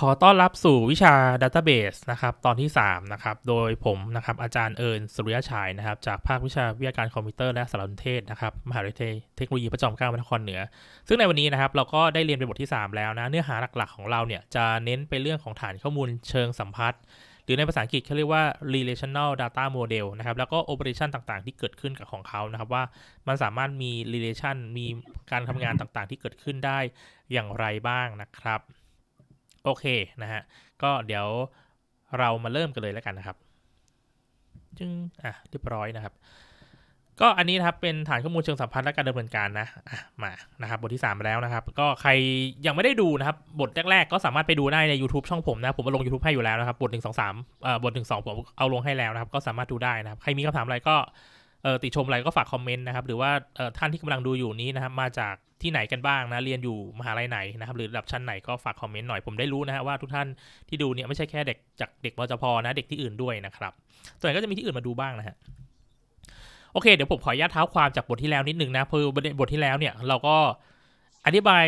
ขอต้อนรับสู่วิชา Database นะครับตอนที่3นะครับโดยผมนะครับอาจารย์เอิญสุริยชัยนะครับจากภาควิชาวิทยาการคอมพิวเตอร์และสารสนเทศนะครับมหาวิทยาลัยเทคโนโลยีพระจอมเกล้าพระนครเหนือ ซึ่งในวันนี้นะครับเราก็ได้เรียนไปบทที่ 3 แล้วนะเนื้อหาหลักๆของเราเนี่ยจะเน้นไปเรื่องของฐานข้อมูลเชิงสัมพัทธ์หรือในภาษาอังกฤษเขาเรียกว่า relational data model นะครับแล้วก็ operation ต่างๆที่เกิดขึ้นกับของเขานะครับว่ามันสามารถมี relation มีการทำงานต่างๆ ที่เกิดขึ้นได้อย่างไรบ้างนะครับโอเคนะฮะก็เดี๋ยวเรามาเริ่มกันเลยแล้วกันนะครับ จึงอ่ะเรียบร้อยนะครับ ก็อันนี้นะครับเป็นฐานข้อมูลเชิงสัมพันธ์และการดำเนินการนะอ่ะมานะครับบทที่ 3 แล้วนะครับก็ใครยังไม่ได้ดูนะครับ บทแรกๆ ก็สามารถไปดูได้ใน YouTube ช่องผมนะผมมาลง YouTube ให้อยู่แล้วนะครับบทหนึ่งสองสามเอ่อบทหนึ่งสองผมเอาลงให้แล้วนะครับ ก็สามารถดูได้นะครับใครมีคำถามอะไรก็เอ่อติชมอะไรก็ฝากคอมเมนต์นะครับ หรือว่าเอ่อท่านที่กำลังดูอยู่นี้นะครับ มาจากที่ไหนกันบ้างนะเรียนอยู่มหาลัยไหนนะครับ หรือระดับชั้นไหนก็ฝากคอมเมนต์หน่อยผมได้รู้นะฮะว่าทุกท่านที่ดูเนี่ยไม่ใช่แค่เด็กจากเด็กมจพนะเด็กที่อื่นด้วยนะครับส่วนใหญ่ก็จะมีที่อื่นมาดูบ้างนะฮะโอเคเดี๋ยวผมขออนุญาตเท้าความจากบทที่แล้วนิดหนึ่งนะเพอบทที่แล้วเนี่ย เราก็อธิบาย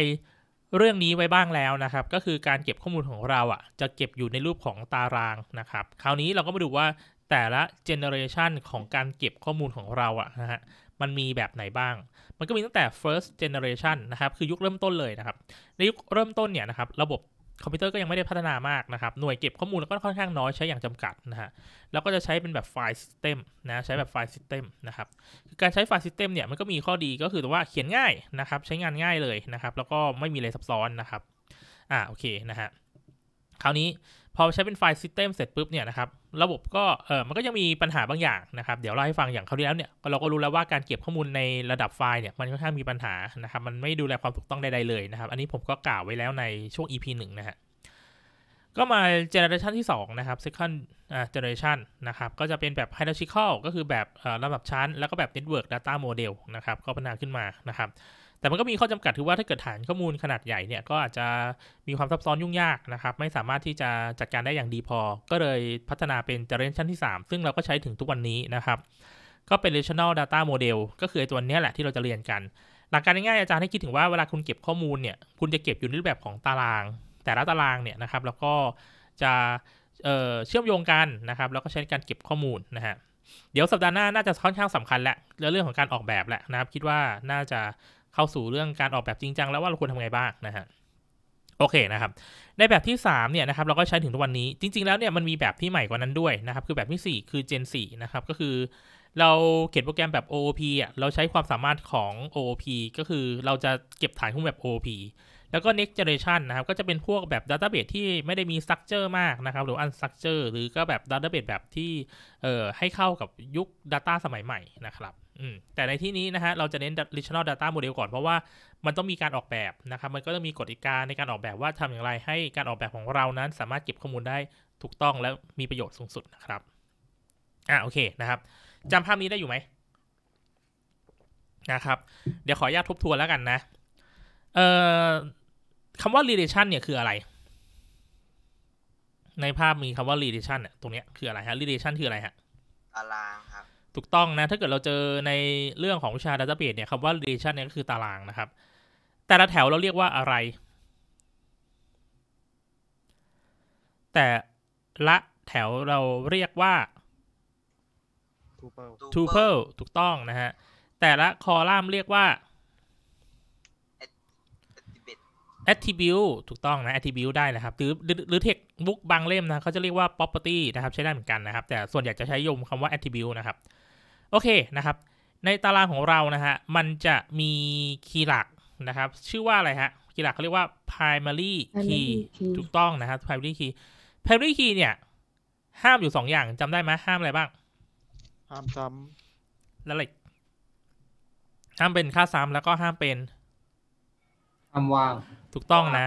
เรื่องนี้ไว้บ้างแล้วนะครับ ก็คือการเก็บข้อมูลของเราอะ่ะ จะเก็บอยู่ในรูปของตารางนะครับ คราวนี้เราก็มาดูว่าแต่ละเจเนอเรชันของการเก็บข้อมูลของเราอะ่ะนะฮะมันมีแบบไหนบ้าง มันก็มีตั้งแต่ first generation นะครับ คือยุคเริ่มต้นเลยนะครับ ในยุคเริ่มต้นเนี่ยนะครับ ระบบคอมพิวเตอร์ก็ยังไม่ได้พัฒนามากนะครับ หน่วยเก็บข้อมูลก็ค่อนข้างน้อยใช้อย่างจำกัดนะฮะ แล้วก็จะใช้เป็นแบบไฟล์ซิสเต็มนะ ใช้แบบไฟล์ซิสเต็มนะครับการใช้ไฟล์ซิสเต็มเนี่ย มันก็มีข้อดีก็คือว่าเขียนง่ายนะครับ ใช้งานง่ายเลยนะครับ แล้วก็ไม่มีอะไรซับซ้อนนะครับอ่าโอเคนะฮะ คราวนี้พอใช้เป็นไฟล์ซิสเต็มเสร็จปุ๊บเนี่ยนะครับระบบก็เออมันก็ยังมีปัญหาบางอย่างนะครับเดี๋ยวเล่าให้ฟังอย่างเขาเที่แล้วเนี่ยเราก็รู้แล้วว่าการเก็บข้อมูลในระดับไฟล์เนี่ยมันค่อนข้างมีปัญหานะครับมันไม่ดูแลความถูกต้องใดๆเลยนะครับ อันนี้ผมก็กล่าวไว้แล้วในช่วง EP 1นะฮะก็มาเจเนอเรชันที่ 2 นะครับ second อ่าเ e เ e r a t i นะครับก็จะเป็นแบบ hierarchical ก็คือแบบลำดับชั้น แล้วก็แบบ network data model นะครับก็พัฒนาขึ้นมานะครับแต่มันก็มีข้อจำกัดถือว่าถ้าเกิดฐานข้อมูลขนาดใหญ่เนี่ยก็อาจจะมีความซับซ้อนยุ่งยากนะครับ ไม่สามารถที่จะจัดการได้อย่างดีพอ ก็เลยพัฒนาเป็นเจเนอชันที่ 3 ซึ่งเราก็ใช้ถึงทุกวันนี้นะครับ ก็เป็น relational data model ก็คือตัวนี้แหละที่เราจะเรียนกัน หลักการง่ายๆอาจารย์ให้คิดถึงว่าเวลาคุณเก็บข้อมูลเนี่ยคุณจะเก็บอยู่ในรูปแบบของตาราง แต่ละตารางเนี่ยนะครับแล้วก็จะเเชื่อมโยงกันนะครับ แล้วก็ใช้การเก็บข้อมูลนะฮะเดี๋ยวสัปดาห์หน้าน่าจะค่อนข้างสำคัญแหละเรื่องของการออกแบบแหละนะครับ คิดว่าน่าจะเข้าสู่เรื่องการออกแบบจริงจังแล้วว่าเราควรทำไงบ้างนะฮะโอเคนะครับ ในแบบที่3เนี่ยนะครับ เราก็ใช้ถึงทุกวันนี้จริง ๆ แล้วเนี่ยมันมีแบบที่ใหม่กว่านั้นด้วยนะครับ คือแบบที่ 4 คือ Gen 4นะครับ ก็คือเราเขียนโปรแกรมแบบ OOP อ่ะเราใช้ความสามารถของ OOP ก็คือเราจะเก็บฐานข้อมูลแบบ OOP แล้วก็ next generation นะครับก็จะเป็นพวกแบบ database ที่ไม่ได้มี structure มากนะครับ หรือ unstructure หรือก็แบบ database แบบที่เอ่อให้เข้ากับยุค data สมัยใหม่นะครับ อืมแต่ในที่นี้นะฮะเราจะเน้น relational data model ก่อนเพราะว่ามันต้องมีการออกแบบนะครับ มันก็ต้องมีกฎิกาในการออกแบบว่าทำอย่างไรให้การออกแบบของเรานั้น สามารถเก็บข้อมูลได้ถูกต้องและมีประโยชน์สูงสุดนะครับอ่าโอเคนะครับจำภาพนี้ได้อยู่ไหมนะครับ เดี๋ยวขออนุญาตทบทวนแล้วกันนะ เอ่อคำว่า relation เนี่ยคืออะไร ในภาพมีคำว่า relation เนี่ยตรงเนี้ยคืออะไรฮะ relation คืออะไรฮะตารางครับถูกต้องนะถ้าเกิดเราเจอในเรื่องของวิชา database เนี่ยคำว่า relation เนี่ยก็คือตารางนะครับ แต่ละแถวเราเรียกว่าอะไร แต่ละแถวเราเรียกว่า tuple tuple ถูกต้องนะฮะแต่ละคอลัมน์เรียกว่า attribute ถูกต้องนะ attribute ได้นะครับ หรือหรือเทคบุ๊กบางเล่มนะเขาจะเรียกว่า property นะครับใช้ได้เหมือนกันนะครับ แต่ส่วนใหญ่จะใช้ยมคำว่า attribute นะครับ โอเคนะครับ ในตารางของเรานะฮะมันจะมีคีย์หลักนะครับ ชื่อว่าอะไรฮะคีย์หลักเขาเรียกว่า primary key ถูกต้องนะครับ primary key primary key เนี่ยห้ามอยู่สองอย่างจำได้ไหมห้ามอะไรบ้างห้ามซ้ำและเอะไรห้ามเป็นค่าซ้ำแล้วก็ห้ามเป็นห้ามว่างถูกต้องนะ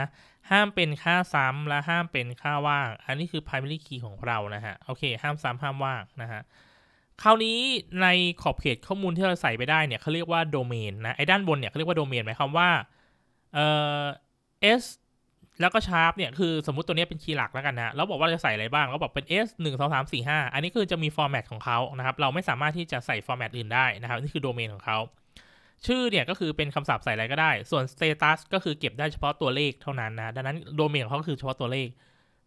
ห้ามเป็นค่าซ้ำ และห้ามเป็นค่าว่าง อันนี้คือ primary key ของเรานะฮะ โอเค ห้ามซ้ำ ห้ามว่างนะฮะคราวนี้ในขอบเขตข้อมูลที่เราใส่ไปได้เนี่ยเขาเรียกว่าโดเมนนะ ไอ้ด้านบนเนี่ยเขาเรียกว่าโดเมนหมายความว่า เอ่อ s แล้วก็ชาร์ปเนี่ยคือสมมติตัวนี้เป็นคีย์หลักแล้วกันนะเราบอกว่าจะใส่อะไรบ้างเราบอกเป็น S 1 2 3 4 5 อันนี้คือจะมีฟอร์แมตของเขานะครับ เราไม่สามารถที่จะใส่ฟอร์แมตอื่นได้นะครับนี่คือโดเมนของเขาชื่อเนี่ยก็คือเป็นคำศัพท์ใส่อะไรก็ได้ ส่วน status ก็คือเก็บได้เฉพาะตัวเลขเท่านั้นนะ ดังนั้นโดเมนของเขาคือเฉพาะตัวเลข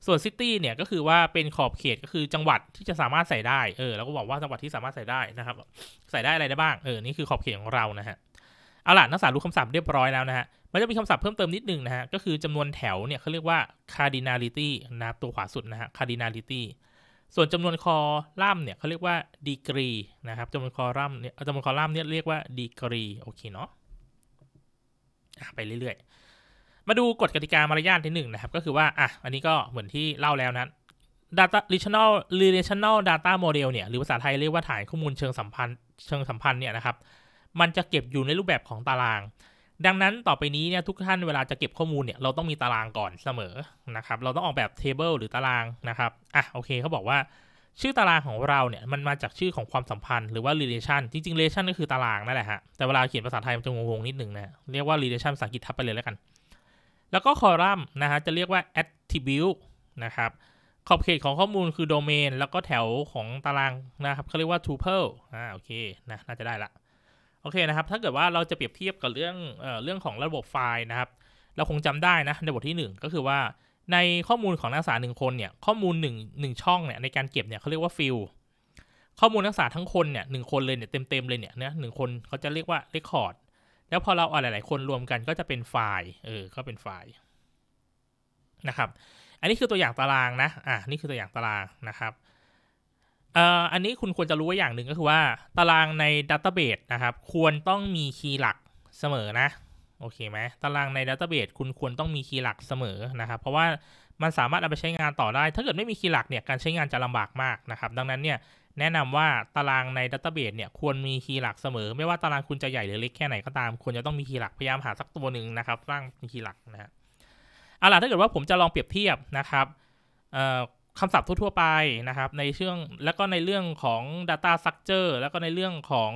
ส่วน city เนี่ยก็คือว่าเป็นขอบเขตก็คือจังหวัดที่จะสามารถใส่ได้ เออแล้วก็บอกว่าจังหวัดที่สามารถใส่ได้นะครับ ใส่ได้อะไรได้บ้าง เออนี่คือขอบเขตของเรานะฮะ เอาล่ะนักศึกษารู้คำศัพท์เรียบร้อยแล้วนะฮะ มันจะมีคำศัพท์เพิ่มเติมนิดนึงนะฮะ ก็คือจำนวนแถวเนี่ยเขาเรียกว่า cardinality นะตัวขวาสุดนะฮะ cardinality ส่วนจำนวนคอลัมน์เนี่ยเขาเรียกว่าดีกรีนะครับจำนวนคอลัมน์เนี่ยจำนวนคอลัมน์เนี่ยเรียกว่าดีกรีโอเคเนาะไปเรื่อยๆ มาดูกฎกติกามารยาทที่หนึ่งนะครับ ก็คือว่าอ่ะอันนี้ก็เหมือนที่เล่าแล้วนะ Data Relational Relational Data Model เนี่ยหรือภาษาไทยเรียกว่าฐานข้อมูลเชิงสัมพันธ์ เชิงสัมพันธ์เนี่ยนะครับ มันจะเก็บอยู่ในรูปแบบของตารางดังนั้นต่อไปนี้เนี่ยทุกท่านเวลาจะเก็บข้อมูลเนี่ยเราต้องมีตารางก่อนเสมอนะครับ เราต้องออกแบบเทเบิลหรือตารางนะครับอ่ะโอเคเขาบอกว่าชื่อตารางของเราเนี่ยมันมาจากชื่อของความสัมพันธ์หรือว่า relation จริงๆ relation ก็คือตารางนั่นแหละฮะแต่เวลาเขียนภาษาไทยมันจะงงๆ นิดนึงนะเรียกว่า relation ภาษาอังกฤษทับไปเลยแล้วกัน แล้วก็คอลัมน์นะฮะจะเรียกว่า attribute นะครับขอบเขตของข้อมูลคือโดเมน แล้วก็แถวของตารางนะครับเขาเรียกว่า tuple อ่าโอเคนะน่าจะได้ละโอเคนะครับถ้าเกิดว่าเราจะเปรียบเทียบกับเรื่องเออเรื่องของระบบไฟล์นะครับ เราคงจำได้นะในบทที่ 1 ก็คือว่าในข้อมูลของนักศึกษาหนึ่งคนเนี่ยข้อมูล1งช่องเนี่ยในการเก็บเนี่ยเขาเรียกว่าฟิลข้อมูลนักศึกษาทั้งคนเนี่ยหนึ่งคนเลยเนี่ยเต็มๆ เลยเนี่ยนะหนึ่งคนเขาจะเรียกว่าเรคคอร์ดแล้วพอเราเอาหลายๆคนรวมกันก็จะเป็นไฟล์เออก็เป็นไฟล์นะครับ อันนี้คือตัวอย่างตารางนะอ่ะนี่คือตัวอย่างตารางนะครับอันนี้คุณควรจะรู้ไว้อย่างหนึ่งก็คือว่า ตารางในดัตเตอร์เบสนะครับควรต้องมีคีย์หลักเสมอนะโอเคไหมตารางในดัตเตอร์เบสคุณควรต้องมีคีย์หลักเสมอนะครับเพราะว่ามันสามารถเอาไปใช้งานต่อได้ ถ้าเกิดไม่มีคีย์หลักเนี่ยการใช้งานจะลำบากมากนะครับดังนั้นเนี่ยแนะนำว่าตารางในดัตเตอร์เบสเนี่ยควรมีคีย์หลักเสมอ ไม่ว่าตารางคุณจะใหญ่หรือเล็กแค่ไหนก็ตามควรจะต้องมีคีย์หลักพยายามหาสักตัวหนึ่งนะครับสร้างคีย์หลักนะฮะเอาล่ะถ้าเกิดว่าผมจะลองเปรียบเทียบนะครับคำศัพท์ทั่วๆไปนะครับ ในเรื่องแล้วก็ในเรื่องของ Data Structure แล้วก็ในเรื่องของ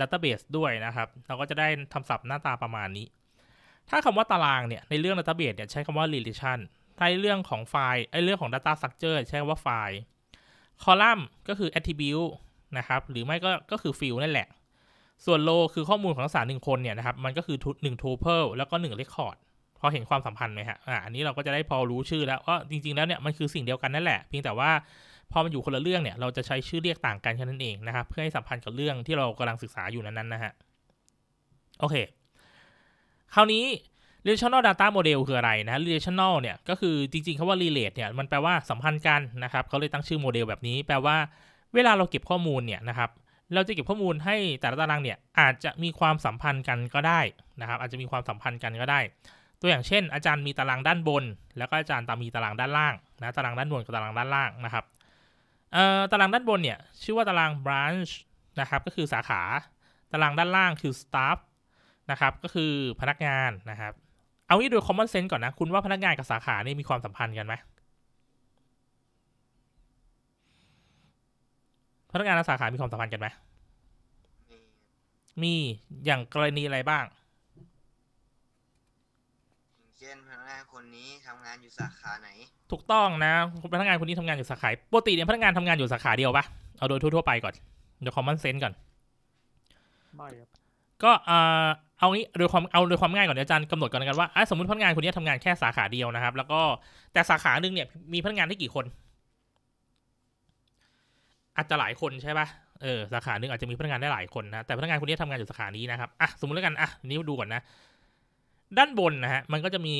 Database ด้วยนะครับ เราก็จะได้คำศัพท์หน้าตาประมาณนี้ ถ้าคำว่าตารางเนี่ยในเรื่อง Database เนี่ยใช้คำว่า Relation ในเรื่องของไฟล์ไอเรื่องของ Data Structure ใช้คำว่าไฟล์ Column ก็คือ Attribute นะครับหรือไม่ก็ก็คือ Field นั่นแหละ ส่วน Row คือข้อมูลของสารหนึ่งคนเนี่ยนะครับมันก็คือ 1 Tuple แล้วก็ 1 Record พอเห็นความสัมพันธ์ไหมฮะอ่าอันนี้เราก็จะได้พอรู้ชื่อแล้วว่าจริง ๆ แล้วเนี่ยมันคือสิ่งเดียวกันนั่นแหละ เพียงแต่ว่าพอมันอยู่คนละเรื่องเนี่ยเราจะใช้ชื่อเรียกต่างกันแค่นั้นเองนะครับเพื่อให้สัมพันธ์กับเรื่องที่เรากำลังศึกษาอยู่นั้นๆนะฮะ โอเค คราวนี้ relational data model คืออะไรนะ relational เนี่ย ก็คือจริงๆคาว่า relate เนี่ย มันแปลว่าสัมพันธ์กันนะครับเขาเลยตั้งชื่อโมเดลแบบนี้แปลว่า เวลาเราเก็บข้อมูลเนี่ยนะครับเราจะเก็บข้อมูลให้แต่ละตารางเนี่ยอาจจะมีความสัมพันธ์กันก็ได้นะครับ อาจจะมีความสัมพันธ์กันก็ได้ตัวอย่างเช่นอาจารย์มีตารางด้านบนแล้วก็อาจารย์ตามีตารางด้านล่างนะตารางด้านบนกับตารางด้านล่างนะครับตารางด้านบนเนี่ยชื่อว่าตาราง branch นะครับ ก็คือสาขาตารางด้านล่างคือ staff นะครับก็คือพนักงานนะครับ เอางี้โดย common sense ก่อนนะคุณว่าพนักงานกับสาขาเนี่ยมีความสัมพันธ์กันไหมพนักงานและสาขามีความสัมพันธ์กันไหมมีอย่างกรณีอะไรบ้างงานคนนี้ทำงานอยู่สาขาไหน ถูกต้องนะพนักงานคนนี้ทำงานอยู่สาขาปกติเนี่ยพนักงานทำงานอยู่สาขาเดียวปะเอาโดยทั่วๆไปก่อนโดยคอมมอนเซนต์ก่อนไม่ครับก็เออเอางี้โดยความเอาโดยความง่ายก่อนอาจารย์กำหนดก่อนกันว่าสมมติพนักงานคนนี้ทำงานแค่สาขาเดียวนะครับ แล้วก็แต่สาขาหนึ่งเนี่ยมีพนักงานได้กี่คน อาจจะหลายคนใช่ปะเออสาขาหนึ่งอาจจะมีพนักงานได้หลายคนนะแต่พนักงานคนนี้ทำงานอยู่สาขานี้นะครับอ่ะสมมติแล้วกันอ่ะนี้ดูก่อนนะด้านบนนะฮะมันก็จะมี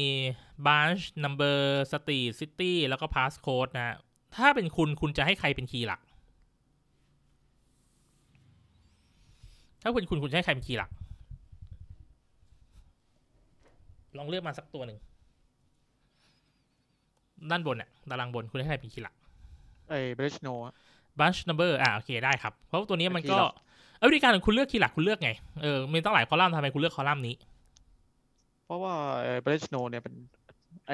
branch number street city แล้วก็ passcode นะฮะถ้าเป็นคุณคุณจะให้ใครเป็นคีย์หลัก ถ้าเป็นคุณคุณจะให้ใครเป็นคีย์หลักลองเลือกมาสักตัวหนึ่งด้านบนเนี่ยตารางบนคุณให้ใครเป็นคีย์หลักไอ้ branch no branch number อ่าโอเคได้ครับเพราะตัวนี้มันก็เอวิธีการของคุณเลือกคีย์หลัก คุณเลือกไงเออมีตั้งหลายคอลัมน์ทำไมคุณเลือกคอลัมน์นี้พราะว่าเบรชโนเนี่ยเป็นไอ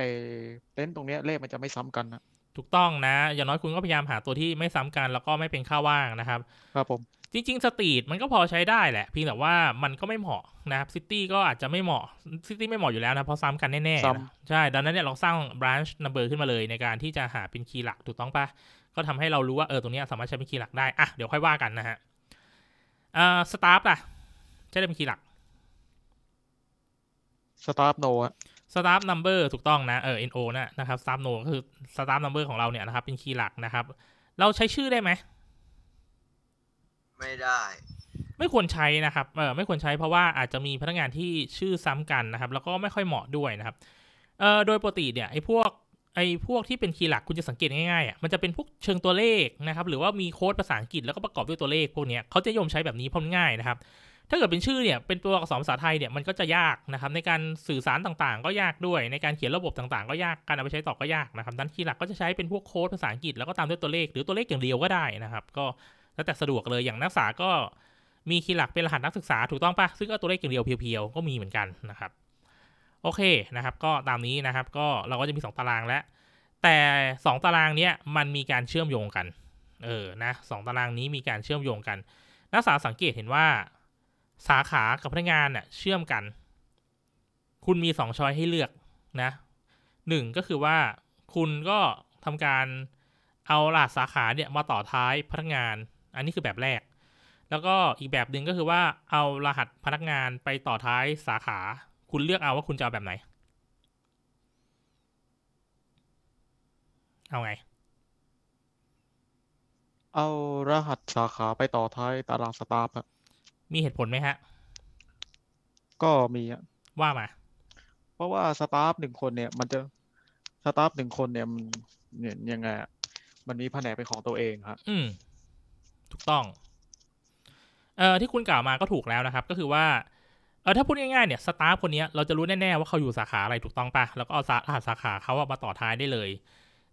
เต็นตรงเนี้ยเลขมันจะไม่ซ้ำกันนะถูกต้องนะ อย่างน้อยคุณก็พยายามหาตัวที่ไม่ซ้ำกันแล้วก็ไม่เป็นค่าว่างนะครับครับผม จริงๆสตรีทมันก็พอใช้ได้แหละเพียงแต่ว่ามันก็ไม่เหมาะนะครับซิตี้ก็อาจจะไม่เหมาะซิตี้ไม่เหมาะอยู่แล้วนะ เพราะซ้ำกันแน่ๆ ใช่ ดังนั้นเนี่ยเราสร้างบรันช์นัมเบอร์ขึ้นมาเลยในการที่จะหาเป็นคีย์หลักถูกต้องปะก็ทำให้เรารู้ว่าเออตรงนี้สามารถใช้เป็นคีย์หลักได้อ่ะเดี๋ยวค่อยว่ากันนะฮะอ่าสตาทอ่ะใช้เป็นคีย์หลักสตาฟโนะสตาฟนัมเบอร์ถูกต้องนะเออ no นะนะครับสตาฟโนก็คือสตาฟนัมเบอร์ของเราเนี่ยนะครับ เป็นคีย์หลักนะครับ เราใช้ชื่อได้ไหม ไม่ได้ ไม่ควรใช้นะครับเออไม่ควรใช้เพราะว่าอาจจะมีพนักงานที่ชื่อซ้ำกันนะครับ แล้วก็ไม่ค่อยเหมาะด้วยนะครับเออโดยปกติเนี่ยไอ้พวกไอ้พวกที่เป็นคีย์หลักคุณจะสังเกตง่ายๆอ่ะมันจะเป็นพวกเชิงตัวเลขนะครับ หรือว่ามีโค้ดภาษาอังกฤษแล้วก็ประกอบด้วยตัวเลขพวกเนี้ยเขาจะยมใช้แบบนี้เพราะง่ายนะครับถ้าเกิดเป็นชื่อเนี่ยเป็นตัวอักษรภาษาไทยเนี่ยมันก็จะยากนะครับ ในการสื่อสารต่างๆ ก็ยากด้วยในการเขียนระบบต่างๆก็ยากการเอาไปใช้ต่อก็ยากนะครับดังนั้นคีย์หลักก็จะใช้เป็นพวกโค้ดภาษาอังกฤษแล้วก็ตามด้วยตัวเลขหรือตัวเลขอย่างเดียวก็ได้นะครับก็แล้วแต่สะดวกเลยอย่างนักศึกษาก็มีคีย์หลักเป็นรหัสนักศึกษาถูกต้องปะซึ่งก็ตัวเลขอย่างเดียวเพียวๆก็มีเหมือนกันนะครับ โอเคนะครับก็ตามนี้นะครับก็เราก็จะมี 2 ตารางแล้วแต่ 2 ตารางเนี้ยมันมีการเชื่อมโยงกันเออนะสองตารางนี้มีการเชื่อมโยงกันนักศึกษาสังเกตเห็นว่าสาขากับพนักงานเน่ะเชื่อมกัน คุณมีสองช้อยให้เลือกนะ หนึ่งก็คือว่าคุณก็ทำการเอารหัสสาขาเนี่ยมาต่อท้ายพนักงาน อันนี้คือแบบแรก แล้วก็อีกแบบหนึ่งก็คือว่า เอารหัสพนักงานไปต่อท้ายสาขา คุณเลือกเอาว่าคุณจะเอาแบบไหน เอาไง เอารหัสสาขาไปต่อท้ายตารางสตาร์ครัมีเหตุผลไหมฮะ ก็มีอะว่ามา เพราะว่าสตาฟหนึ่งคนเนี่ย มันจะสตาฟหนึ่งคนเนี่ยมันเนี่ยยังไงมันมีแผนกเป็นของตัวเองครับ อืม ถูกต้อง เอ่อที่คุณกล่าวมาก็ถูกแล้วนะครับ ก็คือว่าเออถ้าพูดง่ายๆเนี่ยสตาฟคนนี้เราจะรู้แน่ๆว่าเขาอยู่สาขาอะไรถูกต้องปะแล้วก็เอาสารหัสสาขาเขาอมาต่อท้ายได้เลย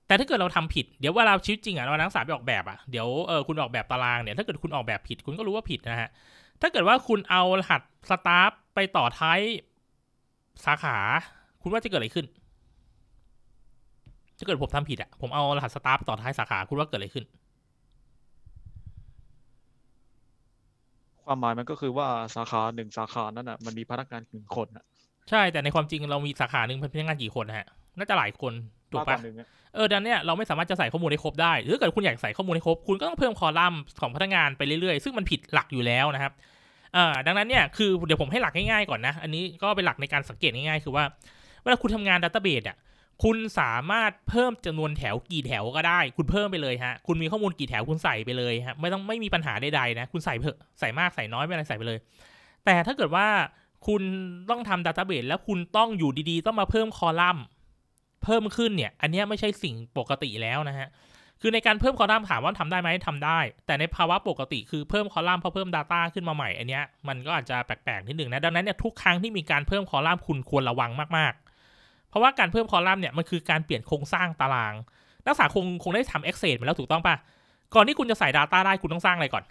แต่ถ้าเกิดเราทำผิด เดี๋ยวเวลาชีวิตจริงอะเรานักศึกษาไปออกแบบอะเดี๋ยวเออคุณออกแบบตารางเนี่ยถ้าเกิดคุณออกแบบผิด คุณก็รู้ว่าผิด นะฮะถ้าเกิดว่าคุณเอารหัสสตาฟไปต่อท้ายสาขา คุณว่าจะเกิดอะไรขึ้นถ้าเกิดผมทำผิดอะ ผมเอารหัสสตาฟต่อท้ายสาขา คุณว่าเกิดอะไรขึ้น ความหมายมันก็คือว่าสาขาหนึ่งสาขานั้นอ่ะมันมีพนักงานหนึ่งคนอ่ะ ใช่ แต่ในความจริงเรามีสาขาหนึ่งเป็นพนักงานกี่คนฮะ น่าจะหลายคนถูกปะเออ ดันเนี้ยเราไม่สามารถจะใส่ข้อมูลให้ครบได้ หรือเกิดคุณอยากใส่ข้อมูลให้ครบ คุณก็ต้องเพิ่มคอลัมน์ของพนักงานไปเรื่อยๆ ซึ่งมันผิดหลักอยู่แล้วนะครับอ่าดังนั้นเนี่ยคือเดี๋ยวผมให้หลักง่ายๆก่อนนะ อันนี้ก็เป็นหลักในการสังเกตง่ายๆ คือว่าเวลาคุณทำงานดัตเตอร์เบสอ่ะคุณสามารถเพิ่มจำนวนแถวกี่แถวก็ได้ คุณเพิ่มไปเลยฮะคุณมีข้อมูลกี่แถวคุณใส่ไปเลยฮะไม่ต้องไม่มีปัญหาใดๆนะ คุณใส่เพิ่ใส่มากใส่น้อยไม่อะไรใส่ไปเลย แต่ถ้าเกิดว่าคุณต้องทำดัตเตอร์เบสแล้วคุณต้องอยู่ดีๆต้องมาเพิ่มคอลัมน์เพิ่มขึ้นเนี่ย อันนี้ไม่ใช่สิ่งปกติแล้วนะฮะคือในการเพิ่มคอลัมน์ถามว่าทำได้ไหมทำได้ แต่ในภาวะปกติคือเพิ่มคอลัมน์เพราะเพิ่ม Data ขึ้นมาใหม่ อันเนี้ยมันก็อาจจะแปลกๆนิดหนึ่งนะ ดังนั้นเนี่ยทุกครั้งที่มีการเพิ่มคอลัมน์คุณควรระวังมากๆ เพราะว่าการเพิ่มคอลัมน์เนี่ยมันคือการเปลี่ยนโครงสร้างตาราง นักศึกษาคงคงได้ทำ Excel มาแล้วถูกต้องปะก่อนที่คุณจะใส่ Data ได้คุณต้องสร้างอะไรก่อน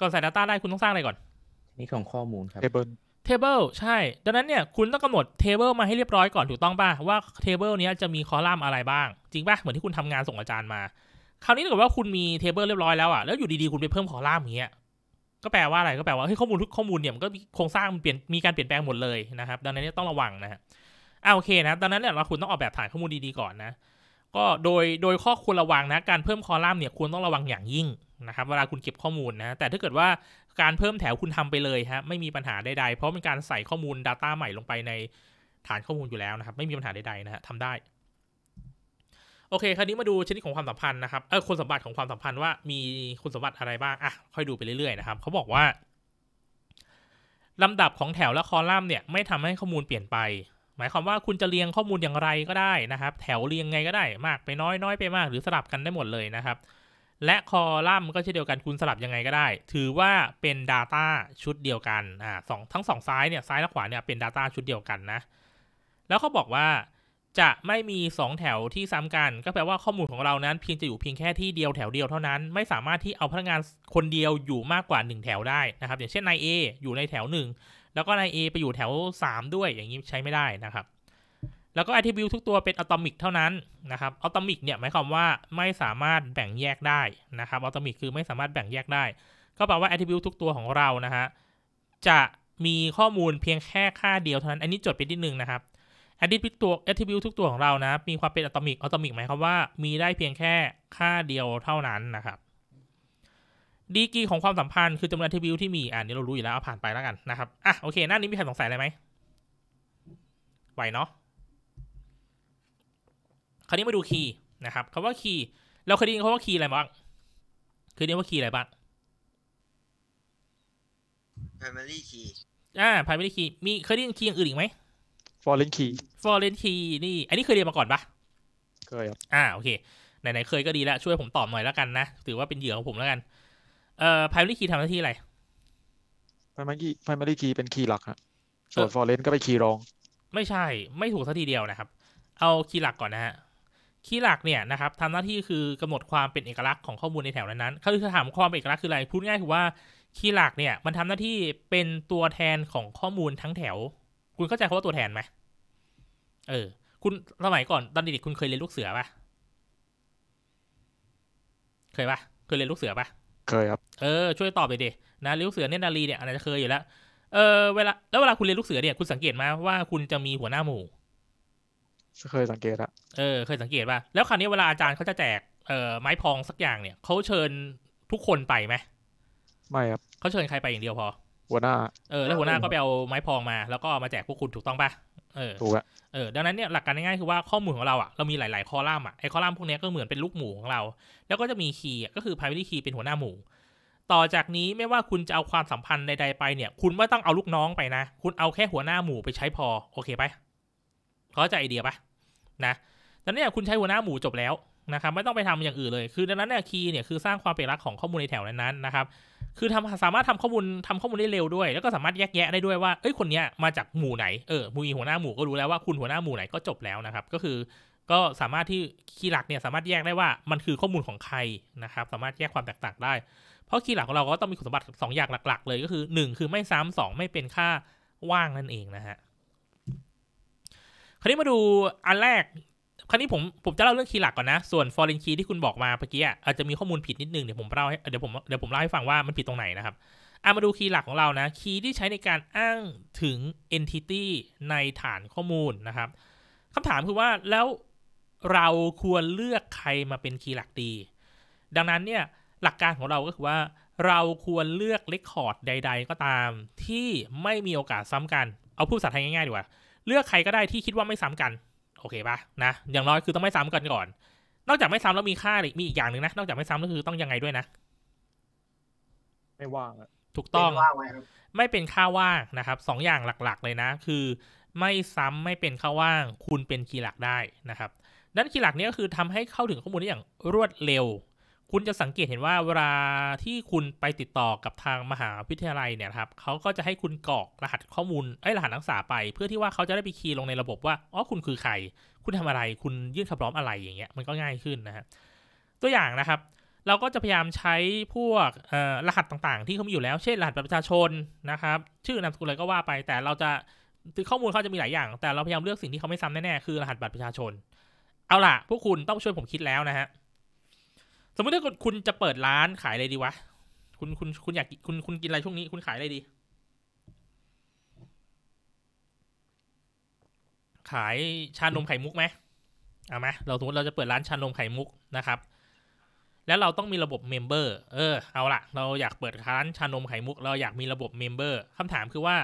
ก่อนใส่ Data ได้คุณต้องสร้างอะไรก่อน นี่ของข้อมูลครับ table ใช่ ดังนั้นเนี่ยคุณต้องกำหนด table มาให้เรียบร้อยก่อนถูกต้องป่ะว่า table นี้จะมีคอลัมน์อะไรบ้างจริงป่ะเหมือนที่คุณทำงานส่งอาจารย์มาคราวนี้ถ้าเกิดว่าคุณมี table เรียบร้อยแล้วอ่ะแล้วอยู่ดีๆคุณไปเพิ่มคอลัมน์อย่างเงี้ยก็แปลว่าอะไรก็แปลว่าเฮ้ยข้อมูลทุกข้อมูลเนี่ยมันก็โครงสร้างมันเปลี่ยนมีการเปลี่ยนแปลงหมดเลยนะครับ ดังนั้นเนี่ยต้องระวังนะฮะอ่าโอเคนะดังนั้นเนี่ยเราคุณต้องออกแบบฐานข้อมูลดีๆก่อนนะ ก็โดยโดยข้อควรระวังนะการเพิ่มคอลัมน์เนี่ยควรต้องระวังอย่างยิ่งนะครับเวลาคุณเก็บข้อมูลนะ แต่ถ้าเกิดว่าการเพิ่มแถวคุณทำไปเลยฮะไม่มีปัญหาใดๆเพราะเป็นการใส่ข้อมูล Data ใหม่ลงไปในฐานข้อมูลอยู่แล้วนะครับ ไม่มีปัญหาใดๆนะฮะทำได้ โอเค คราวนี้มาดูชนิดของความสัมพันธ์นะครับเออคุณสมบัติของความสัมพันธ์ว่ามีคุณสมบัติอะไรบ้างอ่ะค่อยดูไปเรื่อย ๆ นะครับเขาบอกว่าลำดับของแถวและคอลัมน์เนี่ยไม่ทำให้ข้อมูลเปลี่ยนไป หมายความว่าคุณจะเรียงข้อมูลอย่างไรก็ได้นะครับ แถวเรียงไงก็ได้ มากไปน้อยน้อยไปมากหรือสลับกันได้หมดเลยนะครับและคอลัมน์ก็เช่นเดียวกันคุณสลับยังไงก็ได้ ถือว่าเป็น Data ชุดเดียวกันอ่าสองทั้งสองซ้ายเนี่ยซ้ายและขวาเนี่ยเป็น Data ชุดเดียวกันนะ แล้วเขาบอกว่าจะไม่มี 2 แถวที่ซ้ำกัน ก็แปลว่าข้อมูลของเรานั้น เพียงจะอยู่เพียงแค่ที่เดียวแถวเดียวเท่านั้น ไม่สามารถที่เอาพนักงานคนเดียวอยู่มากกว่า 1 แถวได้นะครับอย่างเช่นนาย A อยู่ในแถว 1 แล้วก็นาย A ไปอยู่แถว 3 ด้วยอย่างนี้ใช้ไม่ได้นะครับแล้วก็ attribute ทุกตัวเป็นอะตอมิกเท่านั้นนะครับอะตอมิกเนี่ยหมายความว่าไม่สามารถแบ่งแยกได้นะครับอะตอมิกคือไม่สามารถแบ่งแยกได้ก็แปลว่า attribute ทุกตัวของเรานะฮะจะมีข้อมูลเพียงแค่ค่าเดียวเท่านั้น อันนี้จดไปนิดนึงนะครับ attribute ตัว attribute ทุกตัวของเรานะมีความเป็นอะตอมิกอะตอมิกหมายความว่ามีได้เพียงแค่ค่าเดียวเท่านั้นนะครับดีกีของความสัมพันธ์คือจำนวนท t t ิ i ที่มีอ่านนี้เรารู้อยู่แล้วเอาผ่านไปแล้วกันนะครับอ่ะโอเคหน้านี้มีใครสงสัยอะไรไหมไหวเนาะคราวนี้มาดูคีย์นะครับคำว่าคีย์เราเคยได้ยินคำว่าคีย์อะไรบ้างเคยเรียกว่าคีย์อะไรบ้าง primary key อ่า primary key มีเคยได้ยินคีย์อย่างอื่นอีกไหม foreign key foreign key นี่ อันนี้เคยเรียนมาก่อนปะเคยครับอ่าโอเคไหนๆเคยก็ดีแล้วช่วยผมตอบหน่อยแล้วกันนะถือว่าเป็นเหยื่อของผมแล้วกันเอ่อ primary key ทำหน้าที่อะไร primary key primary key เป็นคีย์หลักฮะส่วน foreign ก็เป็นคีย์รอง ไม่ใช่ไม่ถูกสักทีเดียวนะครับ เอาคีย์หลักก่อนนะฮะคีย์หลักเนี่ยนะครับทำหน้าที่คือกำหนดความเป็นเอกลักษณ์ของข้อมูลในแถวนั้นๆาจะถามความเป็นเอกลักษณ์คืออะไร พูดง่ายคือว่า คีย์หลักเนี่ย มันทำหน้าที่เป็นตัวแทนของข้อมูลทั้งแถว คุณเข้าใจคำว่าตัวแทนไหมเออ คุณสมัยก่อนตอนเด็กๆคุณเคยเรียนลูกเสือปะเคยปะเคยเรียนลูกเสือปะเคยครับ เออ ช่วยตอบไปดินะลูกเสือเนี่ยนารีเนี่ยอาจจะเคยอยู่แล้ว เออเวลาแล้วเวลาคุณเรียนลูกเสือเนี่ย คุณสังเกตไหมว่าคุณจะมีหัวหน้าหมู่เคยสังเกตอะเออเคยสังเกตป่ะ แล้วคราวนี้เวลาอาจารย์เขาจะแจกเอ่อไม้พองสักอย่างเนี่ยเขาเชิญทุกคนไปไหมไม่ครับ เขาเชิญใครไปอย่างเดียวพอ หัวหน้า เออแล้วหัวหน้าก็ไปเอาไม้พองมา แล้วก็มาแจกพวกคุณถูกต้องป่ะ เออถูกอะเออ ดังนั้นเนี่ยหลักการง่ายๆคือว่าข้อมูลของเราอะเรามีหลายๆคอลัมน์อะไอคอลัมน์พวกนี้ก็เหมือนเป็นลูกหมูของเรา แล้วก็จะมีคีย์ก็คือ primary key เป็นหัวหน้าหมูต่อจากนี้ไม่ว่าคุณจะเอาความสัมพันธ์ใดๆไปเนี่ยคุณไม่ต้องเอาลูกน้องไปนะ คุณเอาแค่หัวหน้าหมูไปใช้พอโอเคไมเข้าใจไอเดียปะนะดังนั้นเนี่ยคุณใช้หัวหน้าหมู่จบแล้วนะครับ ไม่ต้องไปทำอย่างอื่นเลย คือดังนั้นเนี่ยคีย์เนี่ยคือสร้างความเป็นรักของข้อมูลในแถวนั้นๆนะครับ คือทำสามารถทำข้อมูลทำข้อมูลได้เร็วด้วย แล้วก็สามารถแยกแยะได้ด้วยว่าเอ้ยคนเนี้ยมาจากหมู่ไหน เออมูหัวหน้าหมู่ก็รู้แล้วว่าคุณหัวหน้าหมู่ไหนก็จบแล้วนะครับ ก็คือ ก็สามารถที่คีย์หลักเนี่ยสามารถแยกได้ว่ามันคือข้อมูลของใครนะครับ สามารถแยกความแตกต่างได้ เพราะคีย์หลักของเราก็ต้องมีคุณสมบัติ2อย่างหลักๆ เลยก็คือ 1 คือไม่ซ้ำ2ไม่เป็นค่าว่างนั่นเองนะฮะราวนี้มาดูอันแรก คราวนี้ผมผมจะเล่าเรื่องคีย์หลักก่อนนะ ส่วนฟอร์เรนคีย์ที่คุณบอกมาเมื่อกี้อาจจะมีข้อมูลผิดนิดนึง เดี๋ยวผมเล่าให้เดี๋ยวผมเดี๋ยวผมเล่าให้ฟังว่ามันผิดตรงไหนนะครับอามาดูคีย์หลักของเรานะ คีย์ที่ใช้ในการอ้างถึง entity ในฐานข้อมูลนะครับ คำถามคือว่าแล้วเราควรเลือกใครมาเป็นคีย์หลักดี ดังนั้นเนี่ยหลักการของเราก็คือว่าเราควรเลือกเลคคอร์ดใด ๆ ก็ตาม ที่ไม่มีโอกาสซ้ำกัน เอาพูดภาษาไทยง่ายๆดีกว่าเลือกใครก็ได้ที่คิดว่าไม่ซ้ำกัน โอเคปะนะอย่างน้อยคือต้องไม่ซ้ำกันก่อน นอกจากไม่ซ้ำแล้วมีค่าอมีอีกอย่างหนึ่งนะ นอกจากไม่ซ้ำก็คือต้องยังไงด้วยนะ ไม่ว่างถูกต้องไม่เป็นค่าว่างนะครับสองอย่างหลักๆเลยนะ คือไม่ซ้ำไม่เป็นค่าว่าง คุณเป็นคีย์หลักได้นะครับด้านคีย์หลักนี้ก็คือทำให้เข้าถึงข้อมูลได้อย่างรวดเร็วคุณจะสังเกตเห็นว่าเวลาที่คุณไปติดต่อกับทางมหาวิทยาลัยเนี่ยครับเขาก็จะให้คุณกรอกรหัสข้อมูลไอ้รหัสนักศึกษาไปเพื่อที่ว่าเขาจะได้ไปคีย์ลงในระบบว่าอ๋อคุณคือใครคุณทำอะไร คุณยื่นคำร้องอะไรอย่างเงี้ยมันก็ง่ายขึ้นนะฮะตัวอย่างนะครับ เราก็จะพยายามใช้พวกรหัสต่างๆ ที่เขามีอยู่แล้วเช่น รหัสประชาชนนะครับ ชื่อนามสกุลอะไรก็ว่าไป แต่เราจะข้อมูลเขาจะมีหลายอย่าง แต่เราพยายามเลือกสิ่งที่เขาไม่ซ้ำแน่ๆคือรหัสบัตรประชาชน เอาล่ะ พวกคุณต้องช่วยผมคิดแล้วนะฮะสมมติถ้าคุณจะเปิดร้านขายอะไรดีวะ คุณคุณคุณอยากคุณคุณกินอะไรช่วงนี้ คุณขายอะไรดี ขายชานมไข่มุกไหมเอาไหมเราสมมติ เราจะเปิดร้านชานมไข่มุกนะครับ แล้วเราต้องมีระบบเมมเบอร์ เออ เอาละเราอยากเปิดร้านชานมไข่มุก เราอยากมีระบบเมมเบอร์คำถามคือว่า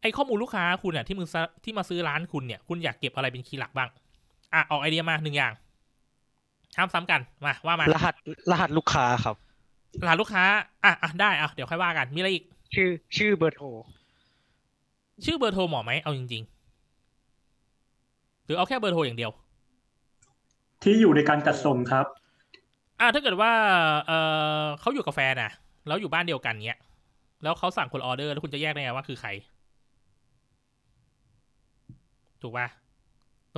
ไอ้ข้อมูลลูกค้า คุณเนี่ยที่มึงที่มาซื้อร้านคุณเนี่ย คุณอยากเก็บอะไรเป็นคีย์หลักบ้างอ่ะออกไอเดียมาหนึ่งอย่างห้ามซ้ำกันมาว่ามารหัส รหัสลูกค้าครับรหัสลูกค้าอ่ะอ่ะได้อ่ะเดี๋ยวค่อยว่ากันมีอะไรอีกชื่อชื่อเบอร์โทรชื่อเบอร์โทรเหมาะไหมเอาจริง ๆ หรือเอาแค่เบอร์โทรอย่างเดียว ที่อยู่ในการจัดส่งครับ อ่ะถ้าเกิดว่าเออเขาอยู่กาแฟน่ะแล้วอยู่บ้านเดียวกันเนี้ยแล้วเขาสั่งคนออเดอร์ แล้วคุณจะแยกได้ไงว่า คือใคร ถูกป่ะ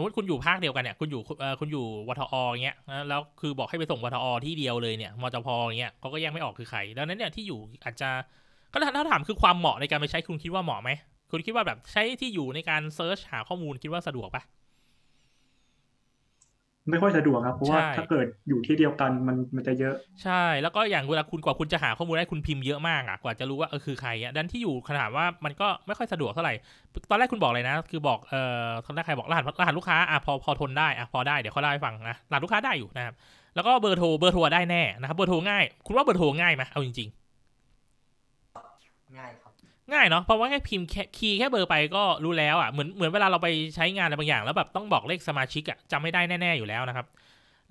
มมติคุณอยู่ภาคเดียวกันเนี่ยคุณอยู่คุณอยู่วทอเงี้ยแล้วคือบอกให้ไปส่งวทอที่เดียวเลยเนี่ยมจพเงี้ยเขาก็แยกไม่ออกคือใครแล้วนั้นเนี่ยที่อยู่อาจจะก็ถ้าถามคือความเหมาะในการไปใช้คุณคิดว่าเหมาะไหมคุณคิดว่าแบบใช้ที่อยู่ในการเซิร์ชหาข้อมูลคิดว่าสะดวกปะไม่ค่อยสะดวกครับเพราะว่าถ้าเกิดอยู่ที่เดียวกันมันมันจะเยอะ ใช่ แล้วก็อย่างเวลาคุณกว่าคุณจะหาข้อมูลได้คุณพิมพ์เยอะมากอ่ะกว่าจะรู้ว่าเออคือใครอ่ะดันที่อยู่ขนาดว่ามันก็ไม่ค่อยสะดวกเท่าไหร่ตอนแรกคุณบอกเลยนะ คือบอกเอ่อตอนแรกใครบอกรหัสรหัสลูกค้าอ่ะพอพอทนได้อ่ะพอได้เดี๋ยวเขาได้ฟังนะรหัสลูกค้าได้อยู่นะครับแล้วก็เบอร์โทรเบอร์โทรได้แน่นะครับเบอร์โทรง่าย คุณว่าเบอร์โทรง่ายไหมเอาจริงๆง่ายง่ายเนาะเพราะว่าแค่พิมพ์คีย์แค่เบอร์ไปก็รู้แล้วอ่ะเหมือนเหมือนเวลาเราไปใช้งานอะไรบางอย่าง แล้วแบบต้องบอกเลขสมาชิกอ่ะจำไม่ได้แน่ ๆอยู่แล้วนะครับ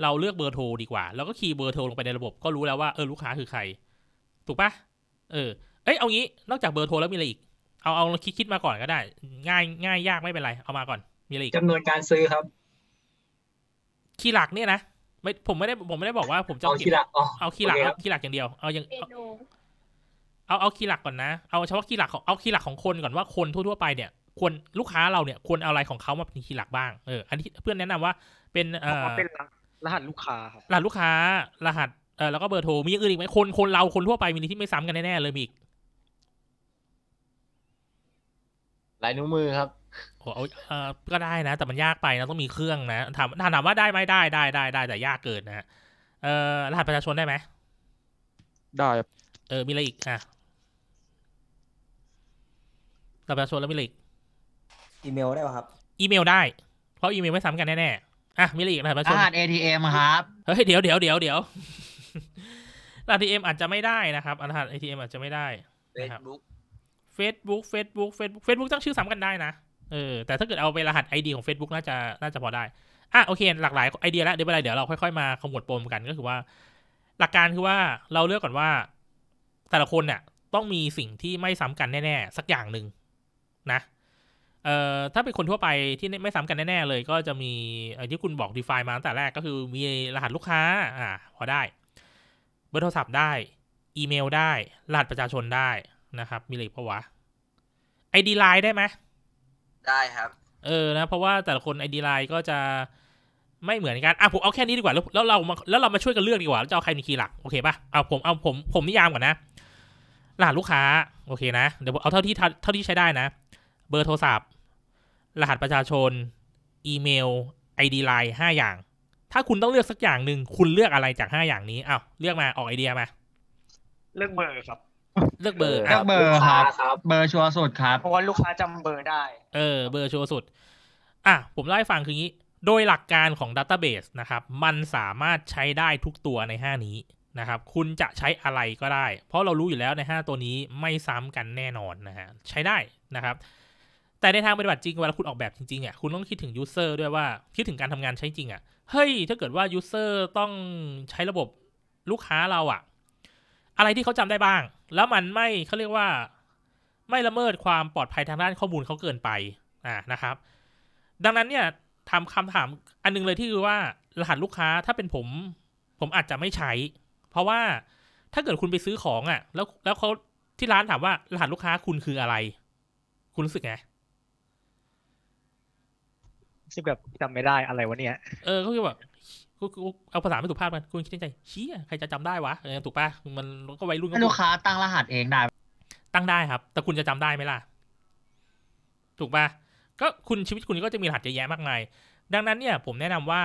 เราเลือกเบอร์โทรดีกว่า แล้วก็คีย์เบอร์โทรลงไปในระบบ ก็รู้แล้วว่าเออลูกค้าคือใคร ถูกปะเออ เอ้ยเอางี้ นอกจากเบอร์โทรแล้วมีอะไรอีกเอาเอาคิดคิดมาก่อนก็ได้ ง่ายง่าย ยากไม่เป็นไรเอามาก่อนมีอะไรอีกจำนวนการซื้อครับ คีย์หลักเนี่ยนะไม่ผมไม่ได้ผมไม่ได้บอกว่าผมจะเอาคีย์หลักเอาคีย์หลักคีย์หลักอย่าง เดียวเอาอย่างเอาเอาคีย์หลักก่อนนะ เอาเฉพาะคีย์หลักของเอาคีย์หลักของคนก่อนว่าคนทั่วๆไปเนี่ยควรลูกค้าเราเนี่ยควรเอาอะไรของเขามาเป็นคีย์หลักบ้าง เอออันที่เพื่อนแนะนำว่า เป็นเออเป็นรหัสลูกค้าครับรหัสลูกค้า รหัสเออแล้วก็เบอร์โทรมีออื่นอีกไหมคนคนเราคนทั่วไปมีที่ไม่ซ้ำกันแน่ๆเลยมีอีกลายนิ้วมือครับโอ้เออก็ได้นะ แต่มันยากไปนะต้องมีเครื่องนะถามถามว่าได้ไหมได้ได้ได้ได้แต่ยากเกินนะเออรหัสประชาชนได้ไหมได้ เออมีอะไรอีกอ่ะเัตรประชวนแล้วมิลิกอีเมลได้ป่ะครับ อีเมลได้ เพราะอีเมลไม่ซ้ำกันแน่ๆ อ่ะมิลิกนัเรปรชวนรหัส ATM ครับ เฮ้ยเดี๋ยวเดี๋ยวเดี๋ยวเดี๋ยวรหัส ATM อาจจะไม่ได้นะครับ รหัส ATM อาจจะไม่ได้นะครับุ๊กเฟซบุ๊กเฟซบุ๊กเฟซบุ๊กเฟซบุ๊กตั้งชื่อซ้ำกันได้นะ เออแต่ถ้าเกิดเอาไปรหัสไอเดียของ Facebook น่าจะน่าจะพอได้ อ่ะโอเค หลากหลายไอเดียแล้วเดี๋ยวไปเดี๋ยวเราค่อยๆมาขมวดปมกันก็คือว่า หลักการคือว่าเราเลือกก่อนว่าแต่ละคนเนี่ย ต้องมีสิ่งที่ไม่ซ้ำกันแน่ๆสักอย่างหนึ่งนะเอ่อถ้าเป็นคนทั่วไปที่ไม่ซ้ำกันแน่ๆเลย ก็จะมีอไที่คุณบอก define มาตั้งแต่แรกก็คือมีรหัสลูกค้า อ่าพอได้ เบอร์โทรศัพท์ได้ อีเมลได้ รหัสประชาชนได้นะครับ มีอะไราะวะไดีไลน์ได้ไหม ได้ครับเออนะ เพราะว่าแต่ละคนไดีไลน์ก็จะไม่เหมือนกันอ่ะผมเอาแค่นี้ดีกว่า แล้วแล้วเรามาแล้วเรามาช่วยกันเลือกดีกว่าจะเอาใครมีคีย์หลักโอเคปะ่ะเอาผมเอาผมผมนิยามก่อนนะรหัสลูกค้าโอเคนะ เดี๋ยวเอาเท่าที่เท่าที่ใช้ได้นะเบอร์โทรศัพท์ รหัสประชาชน อีเมล ID ไลน์ห้าอย่าง ถ้าคุณต้องเลือกสักอย่างหนึ่ง คุณเลือกอะไรจากห้าอย่างนี้อ้าวเลือกมา ออกไอเดียมา เลือกเบอร์ครับ เลือกเบอร์เลือกเบอร์ครับ เบอร์ชัวร์สุดครับ เพราะว่าลูกค้าจำเบอร์ได้ เออ เบอร์ชัวร์สุด อ่ะ ผมเล่าให้ฟังคืองี้ โดยหลักการของดัตเตอร์เบสนะครับ มันสามารถใช้ได้ทุกตัวในห้านี้นะครับ คุณจะใช้อะไรก็ได้ เพราะเรารู้อยู่แล้วในห้าตัวนี้ไม่ซ้ำกันแน่นอนนะฮะ ใช้ได้นะครับแต่ในทางปฏิบัติจริงเวลาคุณออกแบบจริงๆอ่ะคุณต้องคิดถึงยูเซอร์ด้วยว่าคิดถึงการทำงานใช้จริงอ่ะเฮ้ยถ้าเกิดว่ายูเซอร์ต้องใช้ระบบลูกค้าเราอ่ะ อะไรที่เขาจำได้บ้าง แล้วมันไม่เขาเรียกว่า ไม่ละเมิดความปลอดภัยทางด้านข้อมูลเขาเกินไปอ่านะครับ ดังนั้นเนี่ยทำคำถามอันนึงเลยที่คือว่ารหัสลูกค้าถ้าเป็นผม ผมอาจจะไม่ใช้ เพราะว่าถ้าเกิดคุณไปซื้อของอ่ะ แล้วแล้วเขาที่ร้านถามว่ารหัสลูกค้าคุณคืออะไร คุณรู้สึกไงซึ่งแบบจำไม่ได้อะไรวะเนี่ย เออก็คือแบบเอาภาษาไม่ถกพภาพมันคุณคิดในใจเชี่ยใครจะจำได้วะถูกปะมันก็วัยรุ่นลูกค้าตั้งรหัสเองได้ตั้งได้ครับ แต่คุณจะจำได้ไหมล่ะ ถูกปะก็คุณชีวิตคุณก็จะมีรหัสเยอะแยะมากมาย ดังนั้นเนี่ย ผมแนะนำว่า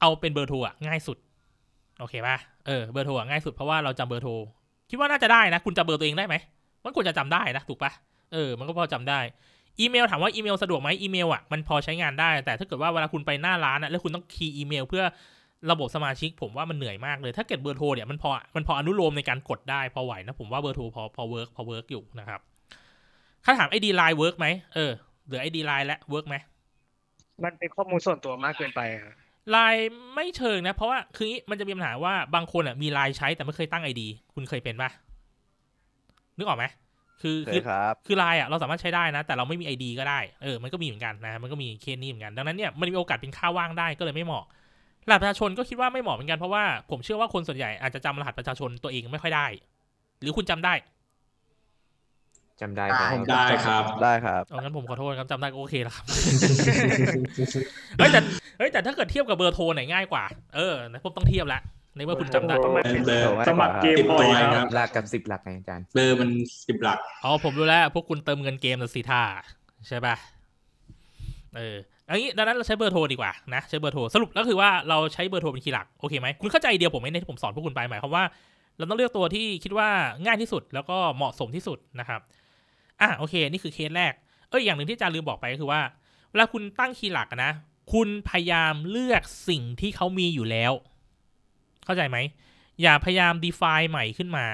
เอาเป็นเบอร์โทรง่ายสุด โอเคปะเออเบอร์โทรง่ายสุด เพราะว่าเราจำเบอร์โทรคิดว่าน่าจะได้นะคุณจำเบอร์ตัวเองได้ไหมมันควรจะจำได้นะถูกปะเออมันก็พอจำได้อีเมลถามว่าอีเมลสะดวกไหมอีเมลอ่ะมันพอใช้งานได้ แต่ถ้าเกิดว่าเวลาคุณไปหน้าร้านอ่ะแล้วคุณต้องคีย์อีเมลเพื่อระบบสมาชิก ผมว่ามันเหนื่อยมากเลยถ้าเกิดเบอร์โทรเนี่ย มันพอมันพออนุโลมในการกดได้พอไหวนะผมว่าเบอร์โทรพอพอเวิร์กพอเวิร์กอยู่นะครับข้าถามไอดีไลน์เวิร์กไหม เออ หรือไอดีไลน์และเวิร์กไหมมันเป็นข้อมูลส่วนตัวมากเกินไปครับไลน์ไม่เชิงนะเพราะว่าคือมันจะมีปัญหาว่าบางคนอ่ะมีไลน์ใช้แต่ไม่เคยตั้งไอดีคุณเคยเป็นปะนึกออกไหมคือ คือคือไลน์อ่ะเราสามารถใช้ได้นะแต่เราไม่มีไอดีก็ได้เออมันก็มีเหมือนกันนะ มันก็มีเคสนี้เหมือนกันดังนั้นเนี่ยมันมีโอกาสเป็นค่าว่างได้ก็เลยไม่เหมาะหลักประชาชนก็คิดว่าไม่เหมาะเหมือนกันเพราะว่าผมเชื่อว่าคนส่วนใหญ่อาจจะจำรหัสประชาชนตัวเองไม่ค่อยได้ หรือคุณจำได้จำได้ครับ ได้ครับได้ครับเอางั้นผมขอโทษครับจำได้ก็โอเคแล้วครับเฮ้ยแต่เฮ้ยแต่ถ้าเกิดเทียบกับเบอร์โทรไหนง่ายกว่าเออผมต้องเทียบละในเมื่อคุณจำได้ประมาณสมัครเกมบ่อยครับหลักกับสิบหลักไงอาจารย์เบอร์มันสิบหลักอ๋อผมรู้แล้ว พวกคุณเติมเงินเกมสิท่าใช่ป่ะเอออันนี้ดังนั้นเราใช้เบอร์โทรดีกว่านะใช้เบอร์โทรสรุปก็คือว่าเราใช้เบอร์โทรเป็นคีย์หลักโอเคไหมคุณเข้าใจเดียวผมไหมในที่ผมสอนพวกคุณไปหมายความว่า เราต้องเลือกตัวที่คิดว่าง่ายที่สุดแล้วก็เหมาะสมที่สุดนะครับอ่ะโอเค นี่คือเคสแรกเอ้ยอย่างหนึ่งที่อาจารย์ลืมบอกไปก็คือว่า เวลาคุณตั้งคีย์หลักนะคุณพยายามเลือกสิ่งที่เขามีอยู่แล้วเข้าใจไหมอย่าพยายาม define ใหม่ขึ้นมา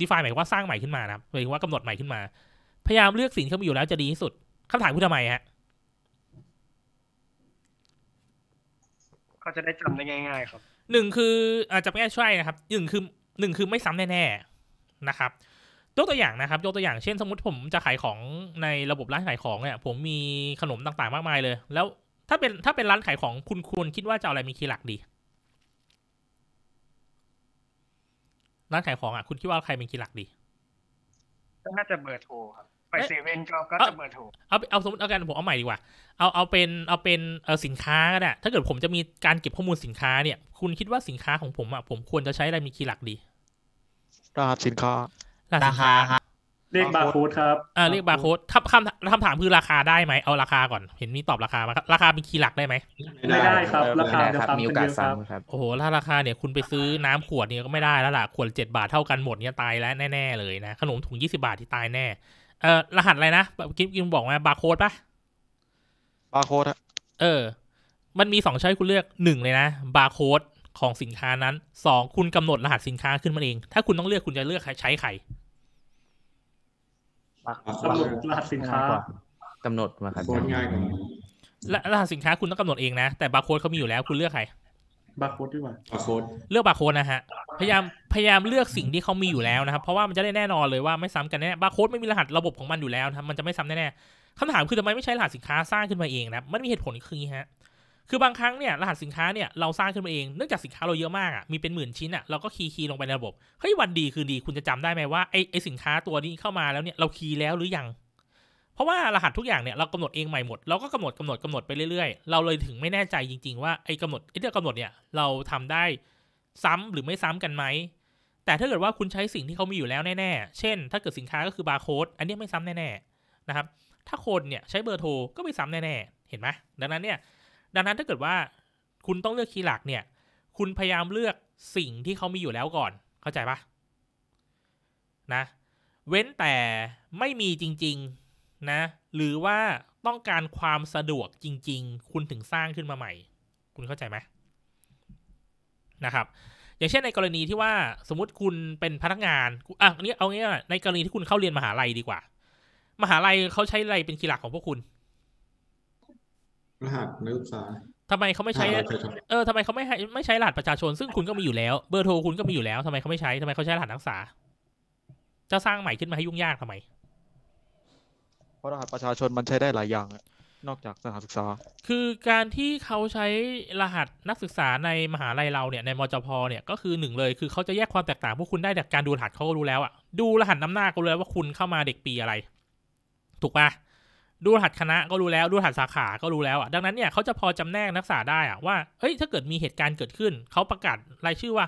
define หมายว่าสร้างใหม่ขึ้นมานะหมายว่ากำหนดใหม่ขึ้นมา พยายามเลือกสินที่มีอยู่แล้วจะดีที่สุดคาถามคือทำไมฮะก็จะได้จำได้ง่าย ๆ ครับหนึ่งคืออาจจะไม่ใช่นะครับหนึ่งคือหนึ่งคือไม่ซ้ำแน่ๆนะครับยกตัวอย่างนะครับยกตัวอย่างเช่นสมมติผมจะขายของในระบบร้านขายของเนี่ยผมมีขนมต่างๆ มากมายเลย แล้วถ้าเป็นถ้าเป็นร้านขายของคุณควรคิดว่าจะเอาอะไรมีคีย์หลักดีร้านขายของอ่ะ คุณคิดว่าใครเป็นคีย์หลักดีก็น่าจะเบอร์โทรครับ ไปเซเว่นก็ก็จะเบอร์โทร เอาเอาสมมติเอากันผมเอาใหม่ดีกว่า เอาเอาเป็นเอาเป็นเออสินค้าก็ได้ ถ้าเกิดผมจะมีการเก็บข้อมูลสินค้า เนี่ย คุณคิดว่าสินค้าของผมอ่ะ ผมควรจะใช้อะไรมีคีย์หลักดีราคาสินค้าราคาคเรียกบาร์โค้ดครับอ่าเรียกบาร์โค้ดถ้าคำคำถามคือราคาได้ไหม เอาราคาก่อน เห็นมีตอบราคามารับราคาเป็นคีย์หลักได้ไหมไม่ได้ครับ ราคาจะซ้ำกันเยอะครับ โอ้โห ถ้าราคาเนี่ย คุณไปซื้อน้ำขวดเนี่ยก็ไม่ได้แล้วล่ะ ขวดเจ็ดบาทเท่ากันหมดเนี่ยตายแล้ว แน่ ๆ เลยนะ ขนมถุงยี่สิบาทที่ตายแน่เออรหัสอะไรนะกิ๊บกิ๊บบอกว่าบาร์โค้ดปะบาร์โค้ดเออ มันมีสองช้อยคุณเลือกหนึ่งเลยนะบาร์โค้ดของสินค้านั้น สองคุณกำหนดรหัสสินค้าขึ้นมาเอง ถ้าคุณต้องเลือกคุณจะเลือกใช้ใครกำหนดรหัสสินค้ากำหนดมาครับโค้ดง่ายกว่าและรหัสสินค้าคุณต้องกำหนดเองนะแต่บาร์โค้ดเขามีอยู่แล้ว คุณเลือกใครบาร์โค้ดดีกว่าบาร์โค้ดเลือกบาร์โค้ดนะฮะพยายามพยายามเลือกสิ่งที่เขามีอยู่แล้วนะครับเพราะว่ามันจะได้แน่นอนเลยว่าไม่ซ้ำกันแน่บาร์โค้ดไม่มีรหัสระบบของมันอยู่แล้วนะมันจะไม่ซ้ำแน่ๆคำถามคือทำไมไม่ใช้รหัสสินค้าสร้างขึ้นมาเองนะมันมีเหตุผลคืองี้ฮะคือบางครั้งเนี่ยรหัสสินค้าเนี่ยเราสร้างขึ้นมาเองเนื่องจากสินค้าเราเยอะมากอะ่ะมีเป็นหมื่นชิ้นอะ่ะเราก็คีย์คีย์ลงไปในระบบเฮ้ยวันดีคืนดีคุณจะจำได้ไหมว่าไอไอสินค้าตัวนี้เข้ามาแล้วเนี่ยเราคีย์แล้วหรือยังเพราะว่ารหัสทุกอย่างเนี่ยเรากำหนดเองใหม่หมดเราก็กำหนดกำหนดกำหนดไปเรื่อยๆเราเลยถึงไม่แน่ใจจริงๆ ว่าไอกำหนดไอเรื่องกำหนดเนี่ยเราทำได้ซ้ำหรือไม่ซ้ำกันไหมแต่ถ้าเกิดว่าคุณใช้สิ่งที่เขามีอยู่แล้วแน่ ๆ เช่น ถ้าเกิดสินค้าก็คือบาร์โค้ดอันนี้ไม่ซ้ำแน่ๆนะครับถ้าคนเนี่ยใช้เบอร์โทรก็ไม่ซ้ำแน่ ๆ เห็นไหมดังนั้นเนี่ยดังนั้นถ้าเกิดว่าคุณต้องเลือกคีย์หลักเนี่ย คุณพยายามเลือกสิ่งที่เขามีอยู่แล้วก่อนเข้าใจปะนะ เว้นแต่ไม่มีจริง ๆนะ หรือว่าต้องการความสะดวกจริง ๆ คุณถึงสร้างขึ้นมาใหม่ คุณเข้าใจไหมนะครับ อย่างเช่นในกรณีที่ว่าสมมติคุณเป็นพนักงานอ่ะอันนี้เอางี้ในกรณีที่คุณเข้าเรียนมหาลัยดีกว่า มหาลัยเขาใช้อะไรเป็นคีย์หลักของพวกคุณรหัสนักศึกษาทำไมเขาไม่ใช้ เออทำไมเขาไม่ไม่ใช้รหัสประชาชน ซึ่งคุณก็มีอยู่แล้ว เบอร์โทรคุณก็มีอยู่แล้วทำไมเขาไม่ใช้ทำไมเขาใช้รหัสนักศึกษาจะสร้างใหม่ขึ้นมาให้ยุ่งยากทำไม เพราะรหัสประชาชนมันใช้ได้หลายอย่าง นอกจากสถานศึกษา คือการที่เขาใช้รหัสนักศึกษาในมหาลัยเราเนี่ย ในมจพเนี่ยก็คือหนึ่งเลยคือเขาจะแยกความแตกต่าง พวกคุณได้จากการดูรหัสเขาก็รู้แล้วอะดูรหัสน้ำหน้าก็รู้แล้วว่าคุณเข้ามาเด็กปีอะไร ถูกปะดูรหัสคณะก็รู้แล้วดูรหัสสาขา ก็รู้แล้วอ่ะดังนั้นเนี่ยเขาจะพอจำแนกนักศึกษาได้อ่ะว่าเอ้ยถ้าเกิดมีเหตุการณ์เกิดขึ้นเขาประกาศรายชื่อว่า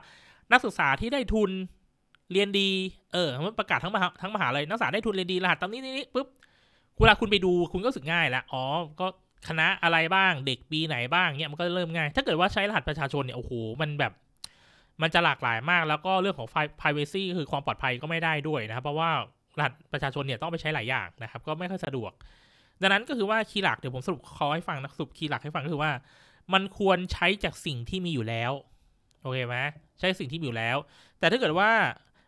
นักศึกษาที่ได้ทุนเรียนดีเออมันประกาศทั้งมหาทั้งมหาเลยนักศึกษาได้ทุนเรียนดีรหัสตามนี้นี้ปุ๊บเวลาคุณไปดูคุณก็สึกง่ายละอ๋อ ก็คณะอะไรบ้างเด็กปีไหนบ้างเนี่ยมันก็เริ่มง่าย ถ้าเกิดว่าใช้รหัสประชาชนเนี่ยโอ้โหมันแบบ มันจะหลากหลายมากแล้วก็เรื่องของไพรเวซีคือความปลอดภัยก็ไม่ได้ด้วยนะครับ เพราะว่ารหัสประชาชนเนี่ยต้องไปใช้หลายอย่างนะครับ ก็ไม่ค่อยสะดวกดังนั้นก็คือว่า คีย์หลักเดี๋ยวผมสรุปคอให้ฟังนะสรุปคีย์หลักให้ฟังก็คือว่ามันควรใช้จากสิ่งที่มีอยู่แล้วโอเคไหมใช้สิ่งที่มีอยู่แล้ว แต่ถ้าเกิดว่า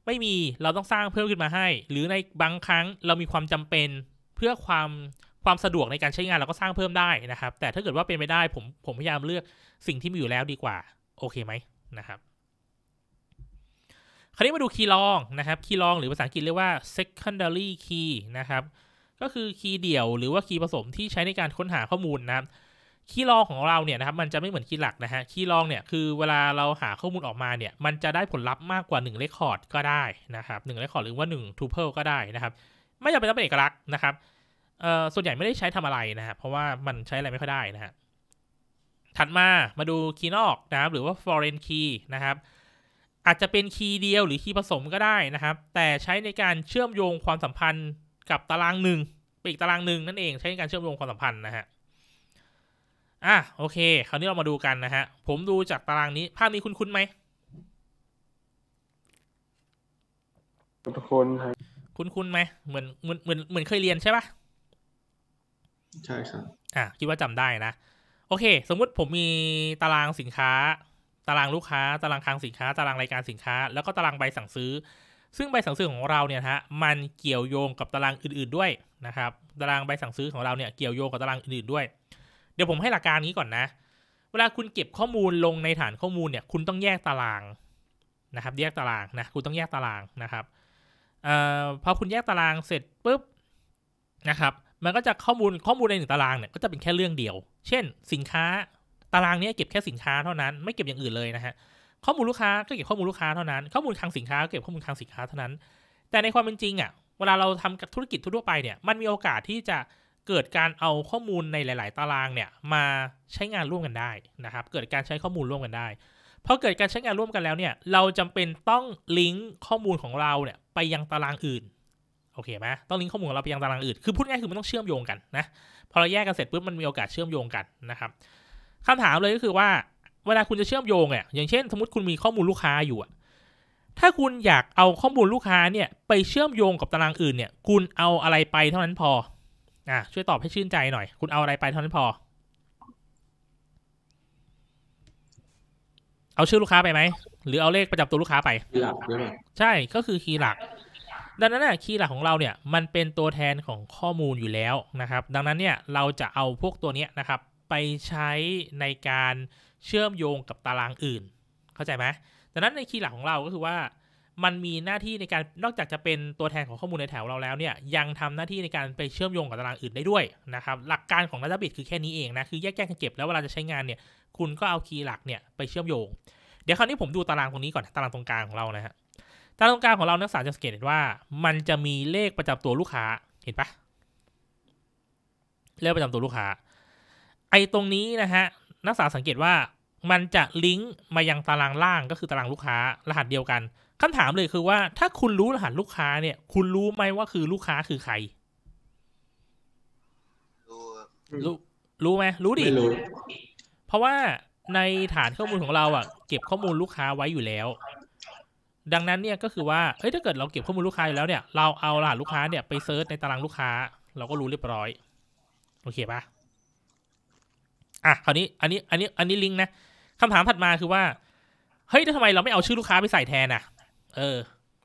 ไม่มีเราต้องสร้างเพิ่มขึ้นมาให้ หรือในบางครั้งเรามีความจำเป็นเพื่อความความสะดวกในการใช้งานเราก็สร้างเพิ่มได้นะครับ แต่ถ้าเกิดว่าเป็นไม่ได้ผมผมพยายามเลือกสิ่งที่มีอยู่แล้วดีกว่า โอเคไหมนะครับ คราวนี้มาดูคีย์ลองนะครับ คีย์ลองหรือภาษาอังกฤษเรียกว่า secondary key นะครับก็คือคีย์เดี่ยวหรือว่าคีย์ผสมที่ใช้ในการค้นหาข้อมูลนะครับคีย์รองของเราเนี่ยนะครับ มันจะไม่เหมือนคีย์หลักนะฮะคีย์รองเนี่ยคือเวลาเราหาข้อมูลออกมาเนี่ย มันจะได้ผลลัพธ์มากกว่า1คคอร์ดก็ได้นะครับหเรคคอร์ดหรือว่า1ูเพิลก็ได้นะครับ ไม่จำเป็นต้องเป็นเอกลักษณ์นะครับส่วนใหญ่ไม่ได้ใช้ทำอะไรนะครับเพราะว่ามันใช้อะไรไม่ค่อยได้นะฮะถัดมามาดูคีย์นอกนะครับ หรือว่า foreign key นะครับอาจจะเป็นคีย์เดียวหรือคีย์ผสมก็ได้นะครับ แต่ใช้ในการเชื่อมโยงความสัมพันธ์กับตารางหนึ่งปีกตารางหนึ่งนั่นเองใช้ในการเชื่อมโยงความสัมพันธ์นะฮะ อ่ะโอเค คราวนี้เรามาดูกันนะฮะ ผมดูจากตารางนี้ภาพนี้คุ้นคุ้นไหมคุ้นครับคุ้นคุ้นไหมเหมือนเหมือนเหมือนเหมือนเคยเรียนใช่ปะใช่ครับอ่ะ คิดว่าจำได้นะ โอเค สมมุติผมมีตารางสินค้า ตารางลูกค้า ตารางคลังสินค้า ตารางรายการสินค้า แล้วก็ตารางใบสั่งซื้อซึ่งใบสั่งซื้อของเราเนี่ยฮะมันเกี่ยวโยงกับตารางอื่นๆด้วยนะครับตารางใบสั่งซื้อของเราเนี่ยเกี่ยวโยงกับตารางอื่นๆด้วย เดี๋ยวผมให้หลักการนี้ก่อนนะ เวลาคุณเก็บข้อมูลลงในฐานข้อมูลเนี่ยคุณต้องแยกตารางนะครับแยกตารางนะคุณต้องแยกตารางนะครับอพอคุณแยกตารางเสร็จปุ๊บนะครับมันก็จะข้อมูลข้อมูลในหนึ่งตารางเนี่ยก็จะเป็นแค่เรื่องเดียว เช่น สินค้าตารางนี้เก็บแค่สินค้าเท่านั้น ไม่เก็บอย่างอื่นเลยนะฮะข้อมูลลูกค้าก็เก็บข้อมูลลูกค้าเท่านั้นข้อมูลคลังสินค้า ก็เก็บข้อมูลคลังสินค้าเท่านั้น แต่ในความเป็นจริงอ่ะเวลาเราทำธุรกิจทั่วไปเนี่ยมันมีโอกาสที่จะเกิดการเอาข้อมูลในหลาย ๆ ตารางเนี่ยมาใช้งานร่วมกันได้นะครับ เกิดการใช้ข้อมูลร่วมกันได้พอเกิดการใช้งานร่วมกันแล้วเนี่ยเราจำเป็นต้องลิงก์ข้อมูลของเราเนี่ยไปยังตารางอื่นโอเคไหมต้องลิงก์ข้อมูลของเราไปยังตารางอื่น คือพูดง่ายคือมันต้องเชื่อมโยงกันนะพอเราแยกกันเสร็จปุ๊บมันมีโอกาสเชื่อมโยงกันนะครับคำถามเลยก็คือว่าเวลาคุณจะเชื่อมโยงอ่ะอย่างเช่นสมมติคุณมีข้อมูลลูกค้าอยู่อ่ะถ้าคุณอยากเอาข้อมูลลูกค้าเนี่ย ไปเชื่อมโยงกับตารางอื่นเนี่ย คุณเอาอะไรไปเท่านั้นพออ่ะช่วยตอบให้ชื่นใจหน่อย คุณเอาอะไรไปเท่านั้นพอ เอาชื่อลูกค้าไปไหม หรือเอาเลขประจำตัวลูกค้าไปคีย์หลัก ใช่ ก็คือคีย์หลัก ดังนั้นเนี่ยคีย์หลักของเราเนี่ย มันเป็นตัวแทนของข้อมูลอยู่แล้วนะครับ ดังนั้นเนี่ย เราจะเอาพวกตัวเนี้ยนะครับ ไปใช้ในการเชื่อมโยงกับตารางอื่น เข้าใจไหมดังนั้นในคีย์หลักของเราก็คือว่า มันมีหน้าที่ในการนอกจากจะเป็นตัวแทนของข้อมูลในแถวเราแล้วเนี่ย ยังทำหน้าที่ในการไปเชื่อมโยงกับตารางอื่นได้ด้วยนะครับ หลักการของ d a t a b a s คือแค่นี้เองนะ คือแยกแยกกันเก็บ แล้วเวลาจะใช้งานเนี่ย คุณก็เอาคีย์หลักเนี่ยไปเชื่อมโยง เดี๋ยวคราวนี้ผมดูตารางตรงนี้ก่อน ตารางตรงกลางของเรานะฮะ ตารางตรงกลางของเรา นักศึกษาจะสังเกตเห็นว่า มันจะมีเลขประจำตัวลูกค้า เห็นปะเลขประจำตัวลูกค้า ไอ้ตรงนี้นะฮะ นักศึกษาสังเกตว่ามันจะลิงก์มายังตารางล่างก็คือตารางลูกค้า รหัสเดียวกันคำถามเลยคือว่า ถ้าคุณรู้รหัสลูกค้าเนี่ย คุณรู้ไหมว่าคือลูกค้าคือใคร รู้รู้ไหมรู้ดิเพราะว่าในฐานข้อมูลของเราอ่ะ เก็บข้อมูลลูกค้าไว้อยู่แล้ว ดังนั้นเนี่ยก็คือว่าเฮ้ยถ้าเกิดเราเก็บข้อมูลลูกค้าอยู่แล้วเนี่ย เราเอารหัสลูกค้าเนี่ยไปเซิร์ชในตารางลูกค้า เราก็รู้เรียบร้อยโอเคป่ะอ่ะคราวนี้อันนี้อันนี้ อันนี้ลิงก์นะคำถามถัดมาคือว่า เฮ้ยแล้วทำไมเราไม่เอาชื่อลูกค้าไปใส่แทนอ่ะ เออ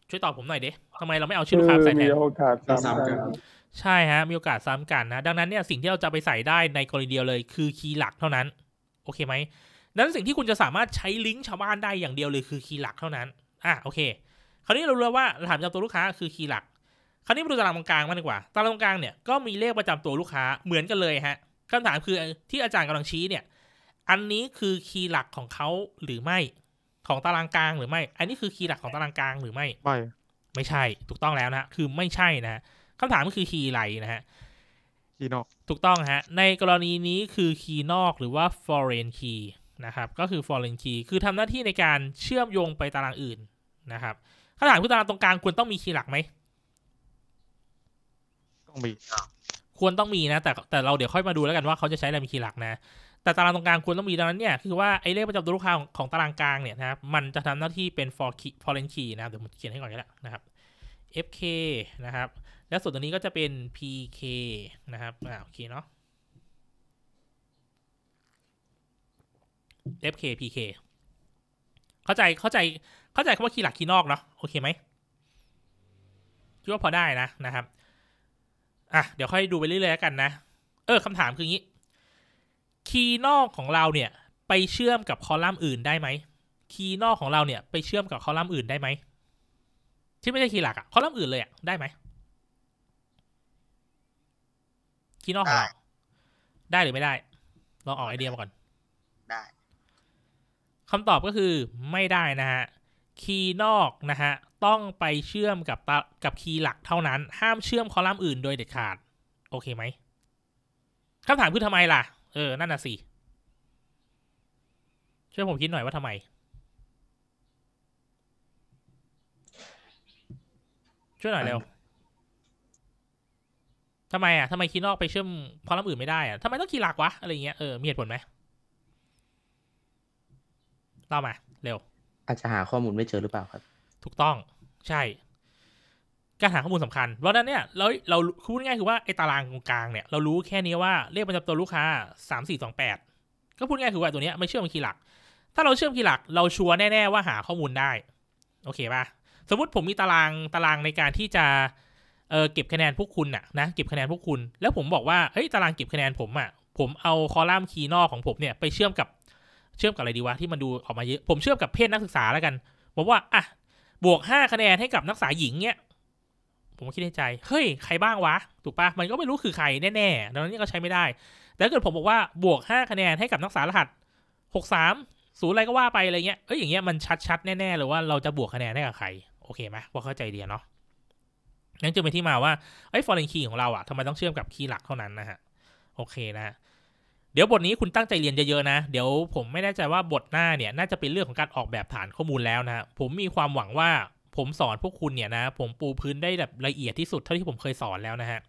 ช่วยตอบผมหน่อยดิทำไมเราไม่เอาชื่อลูกค้าใส่แทนมีโอกาสซ้ำกันใช่ฮะมีโอกาสซ้ำกันนะดังนั้นเนี่ยสิ่งที่เราจะไปใส่ได้ในกรณีเดียวเลย คือคีย์หลักเท่านั้นโอเคไหมนั้นสิ่งที่คุณจะสามารถใช้ลิงก์ชาวบ้านได้อย่างเดียวเลยคือคีย์หลักเท่านั้น อ่ะโอเค คราวนี้เรารู้ว่าวว่าถามจำตัวลูกค้าคือคีย์หลัก คราวนี้มาดูตารางกลางมากดีกว่าตารางงกลางเนี่ยก็มีเลขประจำตัวลูกค้าเหมือนกันเลยฮะคำถามคือที่อาจารย์กำลังชี้เนี่ยอันนี้คือคีย์หลักของเขาหรือไม่ของตารางกลางหรือไม่ อันนี้คือคีย์หลักของตารางกลางหรือไม่ ไม่ไม่ใช่ ถูกต้องแล้วนะ คือไม่ใช่นะคำถามก็คือคีย์อะไรนะฮะคีย์นอก ถูกต้องฮะ ในกรณีนี้คือคีย์นอกหรือว่า foreign key นะครับ ก็คือ foreign key คือทำหน้าที่ในการเชื่อมโยงไปตารางอื่นนะครับคำถามคือตารางตรงกลางควรต้องมีคีย์หลักไหมต้องมี ควรต้องมีนะ แต่แต่เราเดี๋ยวค่อยมาดูแล้วกันว่าเขาจะใช้อะไรเป็นคีย์หลักนะแต่ตารางตรงกลางควรต้องมีดังนั้นเนี่ยคือว่าไอ้เลขประจำตัวลูกค้าของของตารางกลางเนี่ยนะครับมันจะทำหน้าที่เป็น for key f o r e g n key นะครับเดี๋ยวผมเขียนให้ก่อนก็แล้นะครับ fk นะครับ แล้วส่วนตัวนี้ก็จะเป็น pk นะครับอ่าโอเคเนาะ fk pk เข้าใจเข้าใจเข้าใจคำว่าคีย์หลักคีย์นอกเนาะโอเคไหมคิดว่าพอได้นะนะครับอ่ะเดี๋ยวค่อยดูไปเรื่อยๆกันนะเออคำถามคืองี้คีย์นอกของเราเนี่ย ไปเชื่อมกับคอลัมน์อื่นได้ไหม คีย์นอกของเราเนี่ย ไปเชื่อมกับคอลัมน์อื่นได้ไหม ที่ไม่ใช่คีย์หลักอะคอลัมน์อื่นเลยอะได้ไหมคีย์นอกของเราได้หรือไม่ได้ ลองออกไอเดียมาก่อน ได้ คำตอบก็คือไม่ได้นะฮะ คีย์นอกนะฮะต้องไปเชื่อมกับกับคีย์หลักเท่านั้น ห้ามเชื่อมคอลัมน์อื่นโดยเด็ดขาด โอเคไหมคำถามคือทำไมล่ะเออ นั่นน่ะสิช่วยผมคิดหน่อยว่าทำไมช่วยหน่อยเร็ว ทำไมอ่ะทำไมคีนอกไปเชื่อมพอลัมอื่นไม่ได้อ่ะทำไมต้องคีหลักวะ อะไรเงี้ย เออ มีเหตุผลไหมเล่ามาเร็ว อาจจะหาข้อมูลไม่เจอหรือเปล่าครับ ถูกต้อง ใช่การหาข้อมูลสำคัญเพราะนั้นเนี่ย เรา เราคูดง่ายคือว่าไอ้ตารางกลางเนี่ย เรารู้แค่นี้ว่าเลขประจำตัวลูกค้า 3 4ปดก็พูดง่ายคือว่าตัวเนี้ยไม่เชื่อมคีย์หลัก ถ้าเราเชื่อมคีย์หลัก เราชัวร์แน่ ๆ ว่าหาข้อมูลได้ โอเคป่ะสมมติผมมีตาราง ตารางในการที่จะ เออเก็บคะแนนพวกคุณน่ะนะเก็บคะแนนพวกคุณ แล้วผมบอกว่า เฮ้ย ตารางเก็บคะแนนผมอ่ะผมเอาคอลัมน์คีย์นอกของผมเนี่ยไปเชื่อมกับเชื่อมกับอะไรดีวะที่มันดูออกมาเยอะ ผมเชื่อมกับเพศนักศึกษาแล้วกัน บอกว่า อ่ะบวก5คะแนนให้กับนักศึกษาหญิงเนี่ยผมก็คิดในใจ เฮ้ย ใครบ้างวะ ถูกปะมันก็ไม่รู้คือใครแน่ๆดังนั้นก็ใช้ไม่ได้ แต่ถ้าเกิดผมบอกว่า บวก 5 คะแนนให้กับนักศึกษารหัส 63ศูนย์อะไรก็ว่าไปอะไรเงี้ย เอ้ยอย่างเงี้ยมันชัด ๆ แน่ๆเลยว่าเราจะบวกคะแนนให้กับใคร โอเคไหม ว่าเข้าใจเดียเนาะนั่นจึงเป็นที่มาว่าไอ้ฟอร์เรนคีของเราอะทำไมต้องเชื่อมกับคีย์หลักเท่านั้นนะฮะ โอเคนะ เดี๋ยวบทนี้คุณตั้งใจเรียนเยอะๆนะ เดี๋ยวผมไม่แน่ใจว่าบทหน้าเนี่ย น่าจะเป็นเรื่องของการออกแบบฐานข้อมูลแล้วนะผมมีความหวังว่าผมสอนพวกคุณเนี่ยนะผมปูพื้นได้แบบละเอียดที่สุดเท่าที่ผมเคยสอนแล้วนะฮะ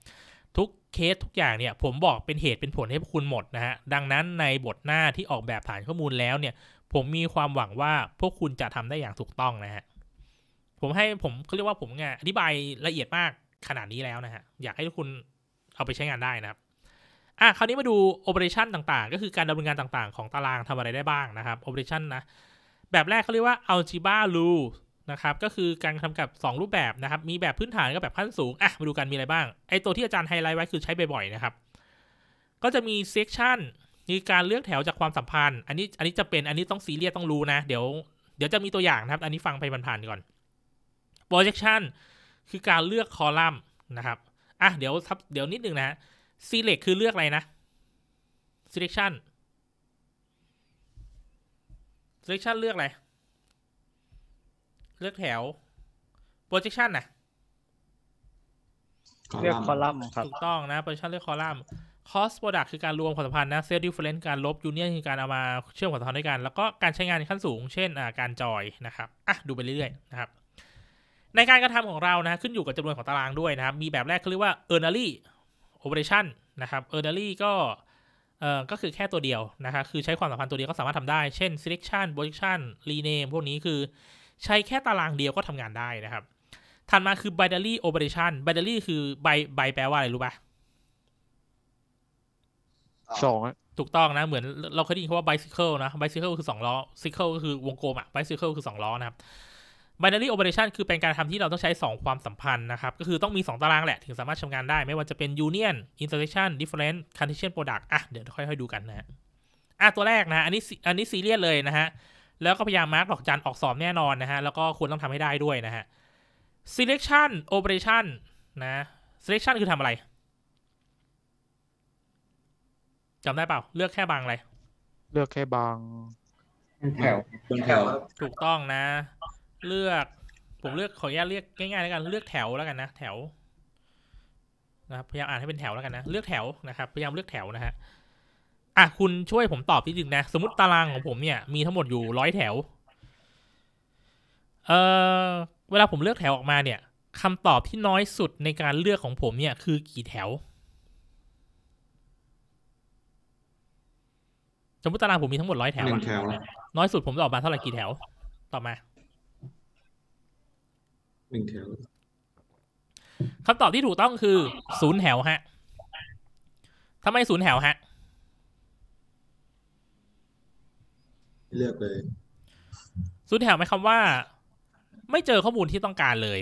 ทุกเคสทุกอย่างเนี่ย ผมบอกเป็นเหตุเป็นผลให้พวกคุณหมดนะฮะดังนั้นในบทหน้าที่ออกแบบฐานข้อมูลแล้วเนี่ย ผมมีความหวังว่าพวกคุณจะทำได้อย่างถูกต้องนะฮะผมให้ผมเขาเรียกว่าผมง่ยอธิบายละเอียดมากขนาดนี้แล้วนะฮะอยากให้ทุกคุณเอาไปใช้งานได้นะครับอ่ะคราวนี้มาดูโอเปอเรชันต่างๆ ก็คือการดำเนินงานต่างๆ ของตารางทำอะไรได้บ้างนะครับโอเปอเรชันนะแบบแรกเขาเรียกว่า algebra rules นะครับ ก็คือการทำกับ 2 รูปแบบนะครับ มีแบบพื้นฐานกับแบบขั้นสูง อ่ะ มาดูกันมีอะไรบ้าง ไอตัวที่อาจารย์ไฮไลท์ไว้คือใช้บ่อยๆนะครับ ก็จะมีเซกชันมีการเลือกแถวจากความสัมพันธ์ อันนี้ อันนี้จะเป็นอันนี้ต้องซีเรียสต้องรู้นะ เดี๋ยว เดี๋ยวจะมีตัวอย่างนะครับ อันนี้ฟังไปผ่านๆก่อน projection คือการเลือกคอลัมน์นะครับ อ่ะ เดี๋ยว เดี๋ยวนิดนึงนะ select คือเลือกอะไรนะ selection selection เลือกอะไรเลือกแถว projection นะเลือกคอลัมน์ครับถูกต้องนะ projection เลือกคอลัมน์ c o s t product คือการรวมความสัมพันธ์นะ s e l s difference การลบ union คือการเอามาเชื่อมความสัมพันธ์ด้วยกัน แล้วก็การใช้งานในขั้นสูง เช่น การจอยนะครับ อ่ะดูไปเรื่อยๆ นะครับ ในการกระทำของเรานะ ขึ้นอยู่กับจำนวนของตารางด้วยนะครับ มีแบบแรกเขาเรียกว่า e a r n a l y operation นะครับ e a r n a l y ก็เอ่อก็คือแค่ตัวเดียวนะครับคือใช้ความสัมพันธ์ตัวเดียวก็สามารถทำได้ เช่น selection projection rename พวกนี้คือใช้แค่ตารางเดียวก็ทำงานได้นะครับ ถัดมาคือ binary operation binary คือใบใบแปลว่าอะไรรู้ปะสอง ถูกต้องนะ เหมือนเราเคยได้ยินคำว่า bicycle นะ bicycle คือสองล้อ cycle ก็คือวงกลมอะ bicycle คือสองล้อนะครับ binary operation คือเป็นการทำที่เราต้องใช้สองความสัมพันธ์นะครับ ก็คือต้องมีสองตารางแหละ ถึงสามารถทำงานได้ไม่ว่าจะเป็น union intersection d i f f e r e n c e c a r t e s i a n product อ่ะเดี๋ยวค่อยๆดูกันนะอ่ะตัวแรกนะ อันนี้อันนี้ซีเรียสเลยนะฮะแล้วก็พยายามมาร์กดอกจันออกสอบแน่นอนนะฮะ แล้วก็ควรต้องทำให้ได้ด้วยนะฮะ selection operation นะ selection คือทำอะไร จำได้เปล่า เลือกแค่บางอะไร เลือกแค่บาง แถวแถว ถูกต้องนะ เลือก ผมเลือกขออนุญาตเลือกง่ายๆแล้วกัน เลือกแถวแล้วกันนะ แถวนะพยายามอ่านให้เป็นแถวแล้วกันนะ เลือกแถวนะครับพยายามเลือกแถวนะฮะอ่ะคุณช่วยผมตอบนิดนึงนะ สมมติตารางของผมเนี่ยมีทั้งหมดอยู่ร้อยแถว เอ่อเวลาผมเลือกแถวออกมาเนี่ยคำตอบที่น้อยสุดในการเลือกของผมเนี่ย คือกี่แถว สมมติตารางผมมีทั้งหมดร้อยแถวหนึ่งแถวน้อยสุดผมตอบมาเท่าไหร่กี่แถวตอบมาหนึ่งแถวคำตอบที่ถูกต้องคือศูนย์แถวฮะทำไมศูนย์แถวฮะเลือกเลยสุดแถวไหมคำว่า ไม่เจอข้อมูลที่ต้องการเลย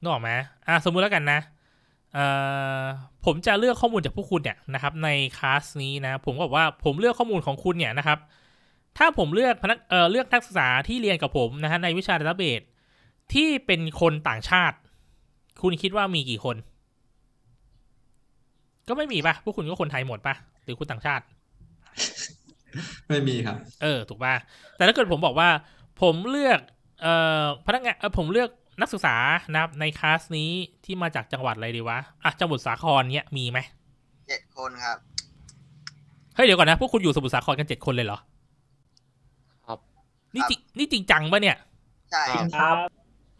นึกออกไหมอ่าสมมุติแล้วกันนะผมจะเลือกข้อมูลจากพวกคุณเนี่ยนะครับ ในคลาสนี้นะ ผมก็บอกว่าผมเลือกข้อมูลของคุณเนี่ยนะครับ ถ้าผมเลือกพนักเเลือกนักศึกษาที่เรียนกับผมนะฮะในวิชาดัตเบสที่เป็นคนต่างชาติ คุณคิดว่ามีกี่คน ก็ไม่มีปะพวกคุณก็คนไทยหมดปะหรือคุณต่างชาติไม่มีครับ เออ ถูกป่ะ แต่ถ้าเกิดผมบอกว่า ผมเลือก เอ่อพนักงานเออผมเลือกนักศึกษานะครับในคลาสนี้ที่มาจากจังหวัดอะไรดีวะ อ่ะจังหวัดสาครเนี้ยมีไหม เจ็ดคนครับ เฮ้ย เดี๋ยวก่อนนะ พวกคุณอยู่สมุทรสาครกันเจ็ดคนเลยเหรอ ครับ นี่จริงนี่จริงจังปะเนี่ย ใช่ครับ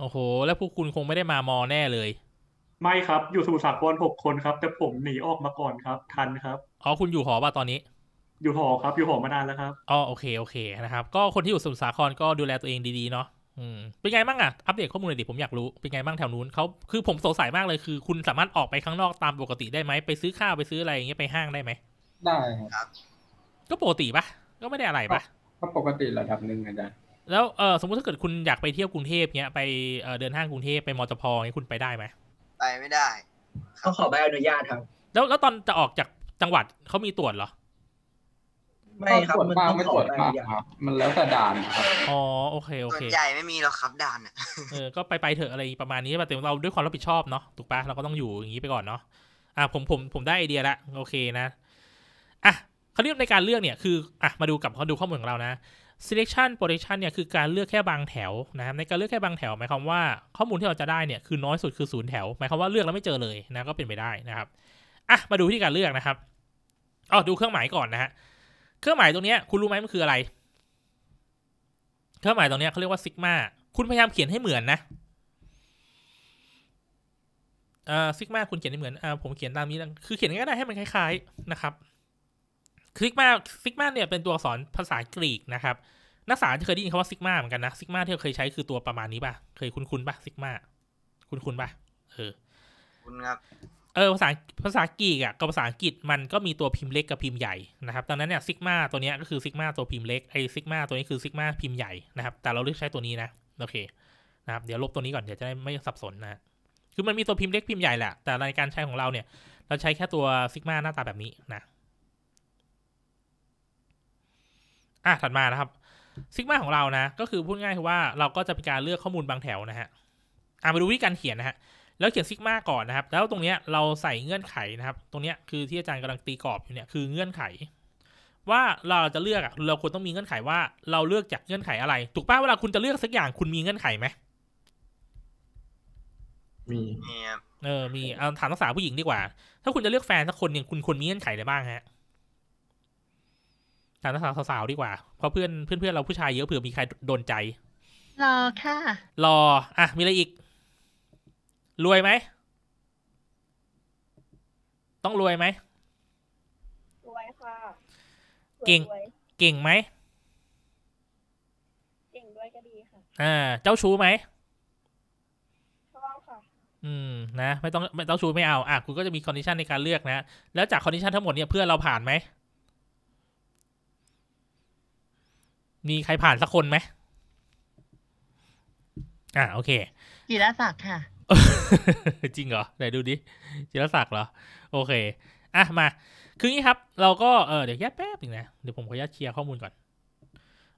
โอ้โห แล้วพวกคุณคงไม่ได้มามอแน่เลย ไม่ครับ อยู่สมุทรสาครหกคนครับ แต่ผมหนีออกมาก่อนครับ ทันครับ อ๋อ คุณอยู่หอป่ะตอนนี้อยู่หอครับอยู่หอมานานแล้วครับอ๋อโอเคโอเคนะครับ ก็คนที่อยู่สมุทรสาครก็ดูแลตัวเองดีๆเนาะอืมเป็นไงบ้างอะอัปเดตข้อมูลหน่อยดิผมอยากรู้ เป็นไงบ้างแถวนู้นเขาคือ ผมสงสัยมากเลยคือคุณสามารถออกไปข้างนอกตามปกติได้ไหมไปซื้อข้าวไปซื้ออะไรอย่างเงี้ยไปห้างได้ไหมได้ครับก็ปกติปะก็ไม่ได้อะไรปะก็ปกติระดับหนึ่งอาจารย์แล้วเออสมมติถ้าเกิดคุณอยากไปเที่ยวกรุงเทพเนี้ยไปเเดินห้างกรุงเทพไปมอจพเงี้ยคุณไปได้ไหมไปไม่ได้เขาขอใบอนุญาตครับ แล้วแล้วตอนจะออกจากจังหวัดเขามีตรวจเหรอไม่ครับ มันต้องตรวจมาครับมันแล้วแต่ด่านครับอ๋อโอเค โอเค ส่วนใหญ่ไม่มีหรอกครับด่านอ่ะเออก็ไปไปเถอะอะไรประมาณนี้ป่ะแต่เราด้วยความรับผิดชอบเนาะถูกปะเราก็ต้องอยู่อย่างนี้ไปก่อนเนาะอ่ะผมผมผมได้ไอเดียละโอเคนะอ่ะเขาเรียกในการเลือกเนี่ยคืออ่ะมาดูกับเขาดูข้อมูลของเรานะ selection protection เนี่ยคือการเลือกแค่บางแถวนะครับในการเลือกแค่บางแถวหมายความว่าข้อมูลที่เราจะได้เนี่ยคือน้อยสุดคือศูนย์แถวหมายความว่าเลือกแล้วไม่เจอเลยนะก็เป็นไปได้นะครับอ่ะมาดูที่การเลือกนะครับอ๋อดูเครื่องหมายก่อนนะฮะเครื่องหมายตรงนี้คุณรู้ไหมมันคืออะไร เครื่องหมายตรงนี้เขาเรียกว่าซิกมา คุณพยายามเขียนให้เหมือนนะอ่อซิกมาคุณเขียนให้เหมือนอ่าผมเขียนตามนี้คือเขียนก็ได้ให้มันคล้ายๆนะครับซิกมาซิกมาเนี่ย เป็นตัวอักษรภาษากรีกนะครับ นักศึกษาที่เคยได้ยินคำว่าซิกมาเหมือนกันนะ ซิกมาที่เราเคยใช้คือตัวประมาณนี้ป่ะ เคยคุ้นๆป่ะซิกมา คุ้นๆป่ะเออคุ้นครับเออภาษาภาษากรีกอ่ะกับภาษาอังกฤษมันก็มีตัวพิมพ์เล็กกับพิมพ์ใหญ่นะครับดังนั้นเนี่ยซิกมาตัวนี้ก็คือซิกมาตัวพิมพ์เล็กไอซิกมาตัวนี้คือซิกมาพิมพ์ใหญ่นะครับแต่เราเลือกใช้ตัวนี้นะโอเคนะครับเดี๋ยวลบตัวนี้ก่อนเดี๋ยวจะได้ไม่สับสนนะ คือมันมีตัวพิมพ์เล็กพิมพ์ใหญ่แหละแต่ในการใช้ของเราเนี่ยเราใช้แค่ตัวซิกมาหน้าตาแบบนี้นะอ่ะถัดมานะครับซิกมาของเรานะก็คือพูดง่ายคือว่าเราก็จะเป็นการเลือกข้อมูลบางแถวนะฮะอ่ะมาดูวิธีการเขียนนะฮะแล้วเขียนซิกมาก่อนนะครับ แล้วตรงเนี้ยเราใส่เงื่อนไขนะครับ ตรงเนี้ยคือที่อาจารย์กำลังตีกรอบอยู่เนี่ยคือเงื่อนไข ว่าเราจะเลือกอะเราควรต้องมีเงื่อนไขว่า เราเลือกจากเงื่อนไขอะไร ถูกป้าเวลาคุณจะเลือกสักอย่างคุณมีเงื่อนไขไหมมีเออมีเอาถามนักษาผู้หญิงดีกว่า ถ้าคุณจะเลือกแฟนสักคนเนี่ยคุณควรมีเงื่อนไขอะไรบ้างฮะถามนักษาสาวๆดีกว่า เพราะเพื่อนเพื่อนเราผู้ชายเยอะเผื่อมีใครโดนใจ รอค่ะรออ่ะมีอะไรอีกรวยไหม ต้องรวยไหมรวยค่ะเก่ง เก่งไหม เก่งด้วยก็ดีค่ะ อ่า เจ้าชู้ไหมชอบค่ะ อืม นะ ไม่ต้อง ไม่ต้องชูไม่เอา อ่ะ คุณก็จะมีคอนดิชันในการเลือกนะ แล้วจากคอนดิชันทั้งหมดเนี่ยเพื่อนเราผ่านไหม มีใครผ่านสักคนไหม อ่าโอเคจิรศักดิ์ค่ะจริงเหรอ ไหนดูดิ จิรศักดิ์เหรอ โอเค อ่ะมา คืองี้ครับ เราก็ เออเดี๋ยวแยกแป๊บนึงนะ เดี๋ยวผมขอแยกเคลียร์ข้อมูลก่อน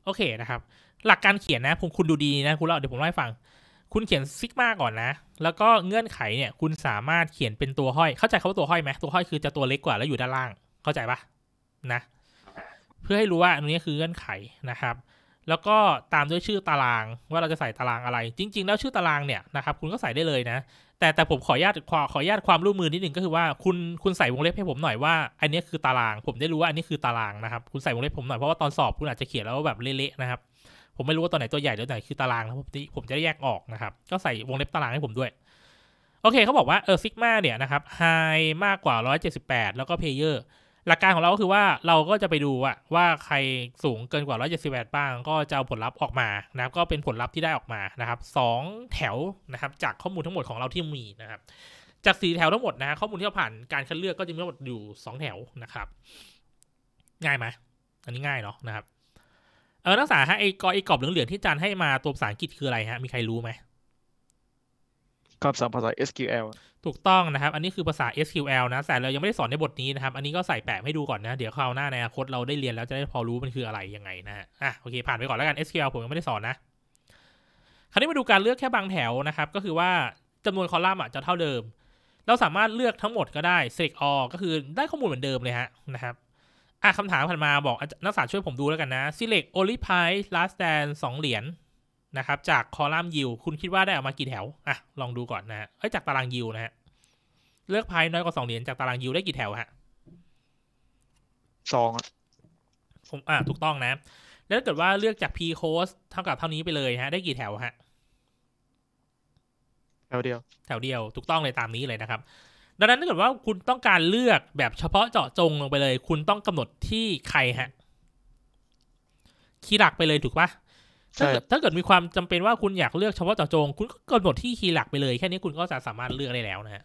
โอเคนะครับ หลักการเขียนนะ ผมคุณดูดีนะ คุณเล่าเดี๋ยวผมเล่าให้ฟัง คุณเขียนซิกมาก่อนนะ แล้วก็เงื่อนไขเนี่ย คุณสามารถเขียนเป็นตัวห้อย เข้าใจคำว่าตัวห้อยไหม ตัวห้อยคือจะตัวเล็กกว่าแล้วอยู่ด้านล่าง เข้าใจปะนะ เพื่อให้รู้ว่าอันนี้คือเงื่อนไขนะครับแล้วก็ตามด้วยชื่อตารางว่าเราจะใส่ตารางอะไร จริง ๆ แล้วชื่อตารางเนี่ยนะครับคุณก็ใส่ได้เลยนะ แต่แต่ผมขออนุญาตขอขออนุญาตความร่วมมือนิดนึงก็คือว่า คุณคุณใส่วงเล็บให้ผมหน่อยว่าอันนี้คือตาราง ผมได้รู้ว่าอันนี้คือตารางนะครับ คุณใส่วงเล็บผมหน่อยเพราะว่า ตอนสอบคุณอาจจะเขียนแล้วแบบเละๆนะครับ ผมไม่รู้ว่าตัวไหนตัวใหญ่ตัวไหนคือตารางนะผมผมจะแยกออกนะครับ ก็ใส่วงเล็บตารางให้ผมด้วยโอเคเขาบอกว่าเออซิกมาเนี่ยนะครับไฮมากกว่า178 แล้วก็เพเยอร์หลักการของเราก็คือว่าเราก็จะไปดูว่า ว่าใครสูงเกินกว่า178บ้าง ก็จะเอาผลลัพธ์ออกมานะครับ ก็เป็นผลลัพธ์ที่ได้ออกมานะครับสองแถวนะครับ จากข้อมูลทั้งหมดของเราที่มีนะครับ จากีแถวทั้งหมดนะข้อมูลที่เราผ่านการคัดเลือกก็จะมีทั้งหมดอยู่สองแถวนะครับ ง่ายไหมอันนี้ง่ายเนาะนะครับเออนักศึกษาฮะไอ้กอไอ้กรอบเหลืองๆที่จานให้มาตัวภาษาอังกฤษคืออะไรฮะมีใครรู้ไหมคำศัพทภาษา SQL ถูกต้องนะครับ อันนี้คือภาษา SQL นะ แต่เรายังไม่ได้สอนในบทนี้นะครับ อันนี้ก็ใส่แปะให้ดูก่อนนะ เดี๋ยวคราวหน้าในอนาคตเราได้เรียนแล้วจะได้พอรู้มันคืออะไรยังไงนะฮะอ่ะ โอเค ผ่านไปก่อนแล้วกัน SQL ผมยังไม่ได้สอนนะ คราวนี้มาดูการเลือกแค่บางแถวนะครับ ก็คือว่าจำนวนคอลัมน์อ่ะจะเท่าเดิม เราสามารถเลือกทั้งหมดก็ได้ select all ก็คือได้ข้อมูลเหมือนเดิมเลยฮะนะครับ อ่ะคำถามผ่านมาบอกนักศึกษาช่วยผมดูแล้วกันนะ select only price last than สองเหรียญนะครับจากคอลัมน์ยิวคุณคิดว่าได้ออกมากี่แถว อ่ะลองดูก่อนนะฮะอจากตารางยิวนะฮะเลือกไพ่น้อยกว่าสองเหรียญจากตารางยิวได้กี่แถวฮะสองผมอ่ะถูกต้องนะ แล้วถ้าเกิดว่าเลือกจาก p c o s สเท่ากับเท่านี้ไปเลยฮะได้กี่แถวฮะแถวเดียว แถวเดียว ถูกต้องเลยตามนี้เลยนะครับ ดังนั้นถ้าเกิดว่าคุณต้องการเลือกแบบเฉพาะเจาะจงลงไปเลยคุณต้องกำหนดที่ใครฮะคีย์หลักไปเลยถูกปะถ้าเกิดถ้าเกิดมีความจำเป็นว่าคุณอยากเลือกเฉพาะเจาะจง คุณก็กำหนดที่คีย์หลักไปเลยแค่นี้คุณก็จะสามารถเลือกได้แล้วนะฮะ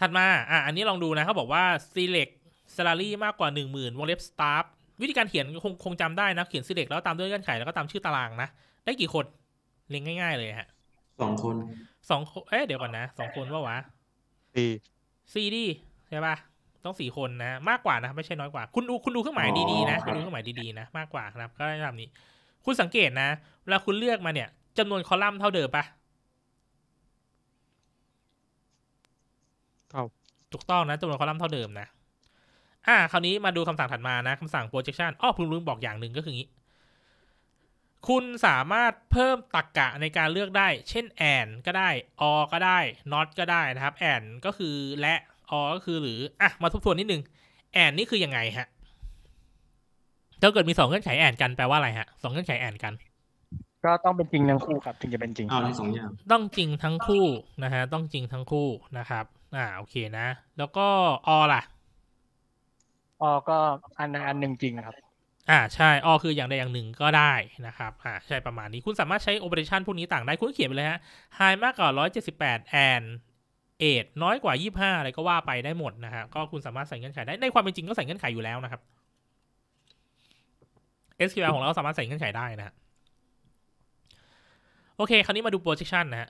ถัดมา อ่ะอันนี้ลองดูนะเขาบอกว่า select salary มากกว่าหนึ่งหมื่นวงเล็บ staff วิธีการเขียนคงคงจำได้นะเขียน select แล้วตามด้วยเงื่อนไขแล้วก็ตามชื่อตารางนะ ได้กี่คนเลงง่าย ๆเลยฮะ สองคน สองคนเอ๊ะเดี๋ยวก่อนนะสองคนว่าวะสี่สี่ดีใช่ปะต้องสี่คนนะมากกว่านะไม่ใช่น้อยกว่า คุณดูคุณดูเครื่องหมายดีๆนะคุณดูเครื่องหมายดีๆนะ มากกว่าครับ ก็ได้ทำนี้ คุณสังเกตนะ เวลาคุณเลือกมาเนี่ยจำนวนคอลัมน์เท่าเดิมปะครับถูกต้องนะจำนวนคอลัมน์เท่าเดิมนะอ่าคราวนี้มาดูคำสั่งถัดมานะคำสั่ง projection อ้อคุณลืมบอกอย่างหนึ่งก็คืองี้ คุณสามารถเพิ่มตรรกกะในการเลือกได้ เช่น and ก็ได้ or ก็ได้ not ก็ได้นะครับ and ก็คือและอ๋อก็คือหรือ อ่ะ มาทบทวนนิดนึงแอนนี่คือยังไงฮะถ้าเกิดมีสองเงื่อนไขแอน กันแปลว่าอะไรฮะสองเงื่อนไขแอนกัน ก็ต้องเป็นจริงทั้งคู่ครับถึงจะเป็นจริงอทั้งสองอย่างต้องจริงทั้งคู่นะฮะ ต้องจริงทั้งคู่นะครับ อ่า โอเคนะ แล้วก็ออล่ะออก็อันใดอันหนึ่งจริงครับ อ่า ใช่ออคืออย่างใดอย่างหนึ่งก็ได้นะครับ อ่า ใช่ประมาณนี้ คุณสามารถใช้โอเปอเรชันพวกนี้ต่าง ได้ คุณเขียนไปเลยฮะไฮมากกว่าร้อยเจ็ดสิบแปดแอนอทน้อยกว่า 25อะไรก็ว่าไปได้หมดนะฮะก็คุณสามารถใส่เงื่อนไขได้ ในความเป็นจริงก็ใส่เงื่อนไขอยู่แล้วนะครับ SQL ของเราสามารถใส่เงื่อนไขได้นะโอเค คราวนี้มาดู projection นะฮะ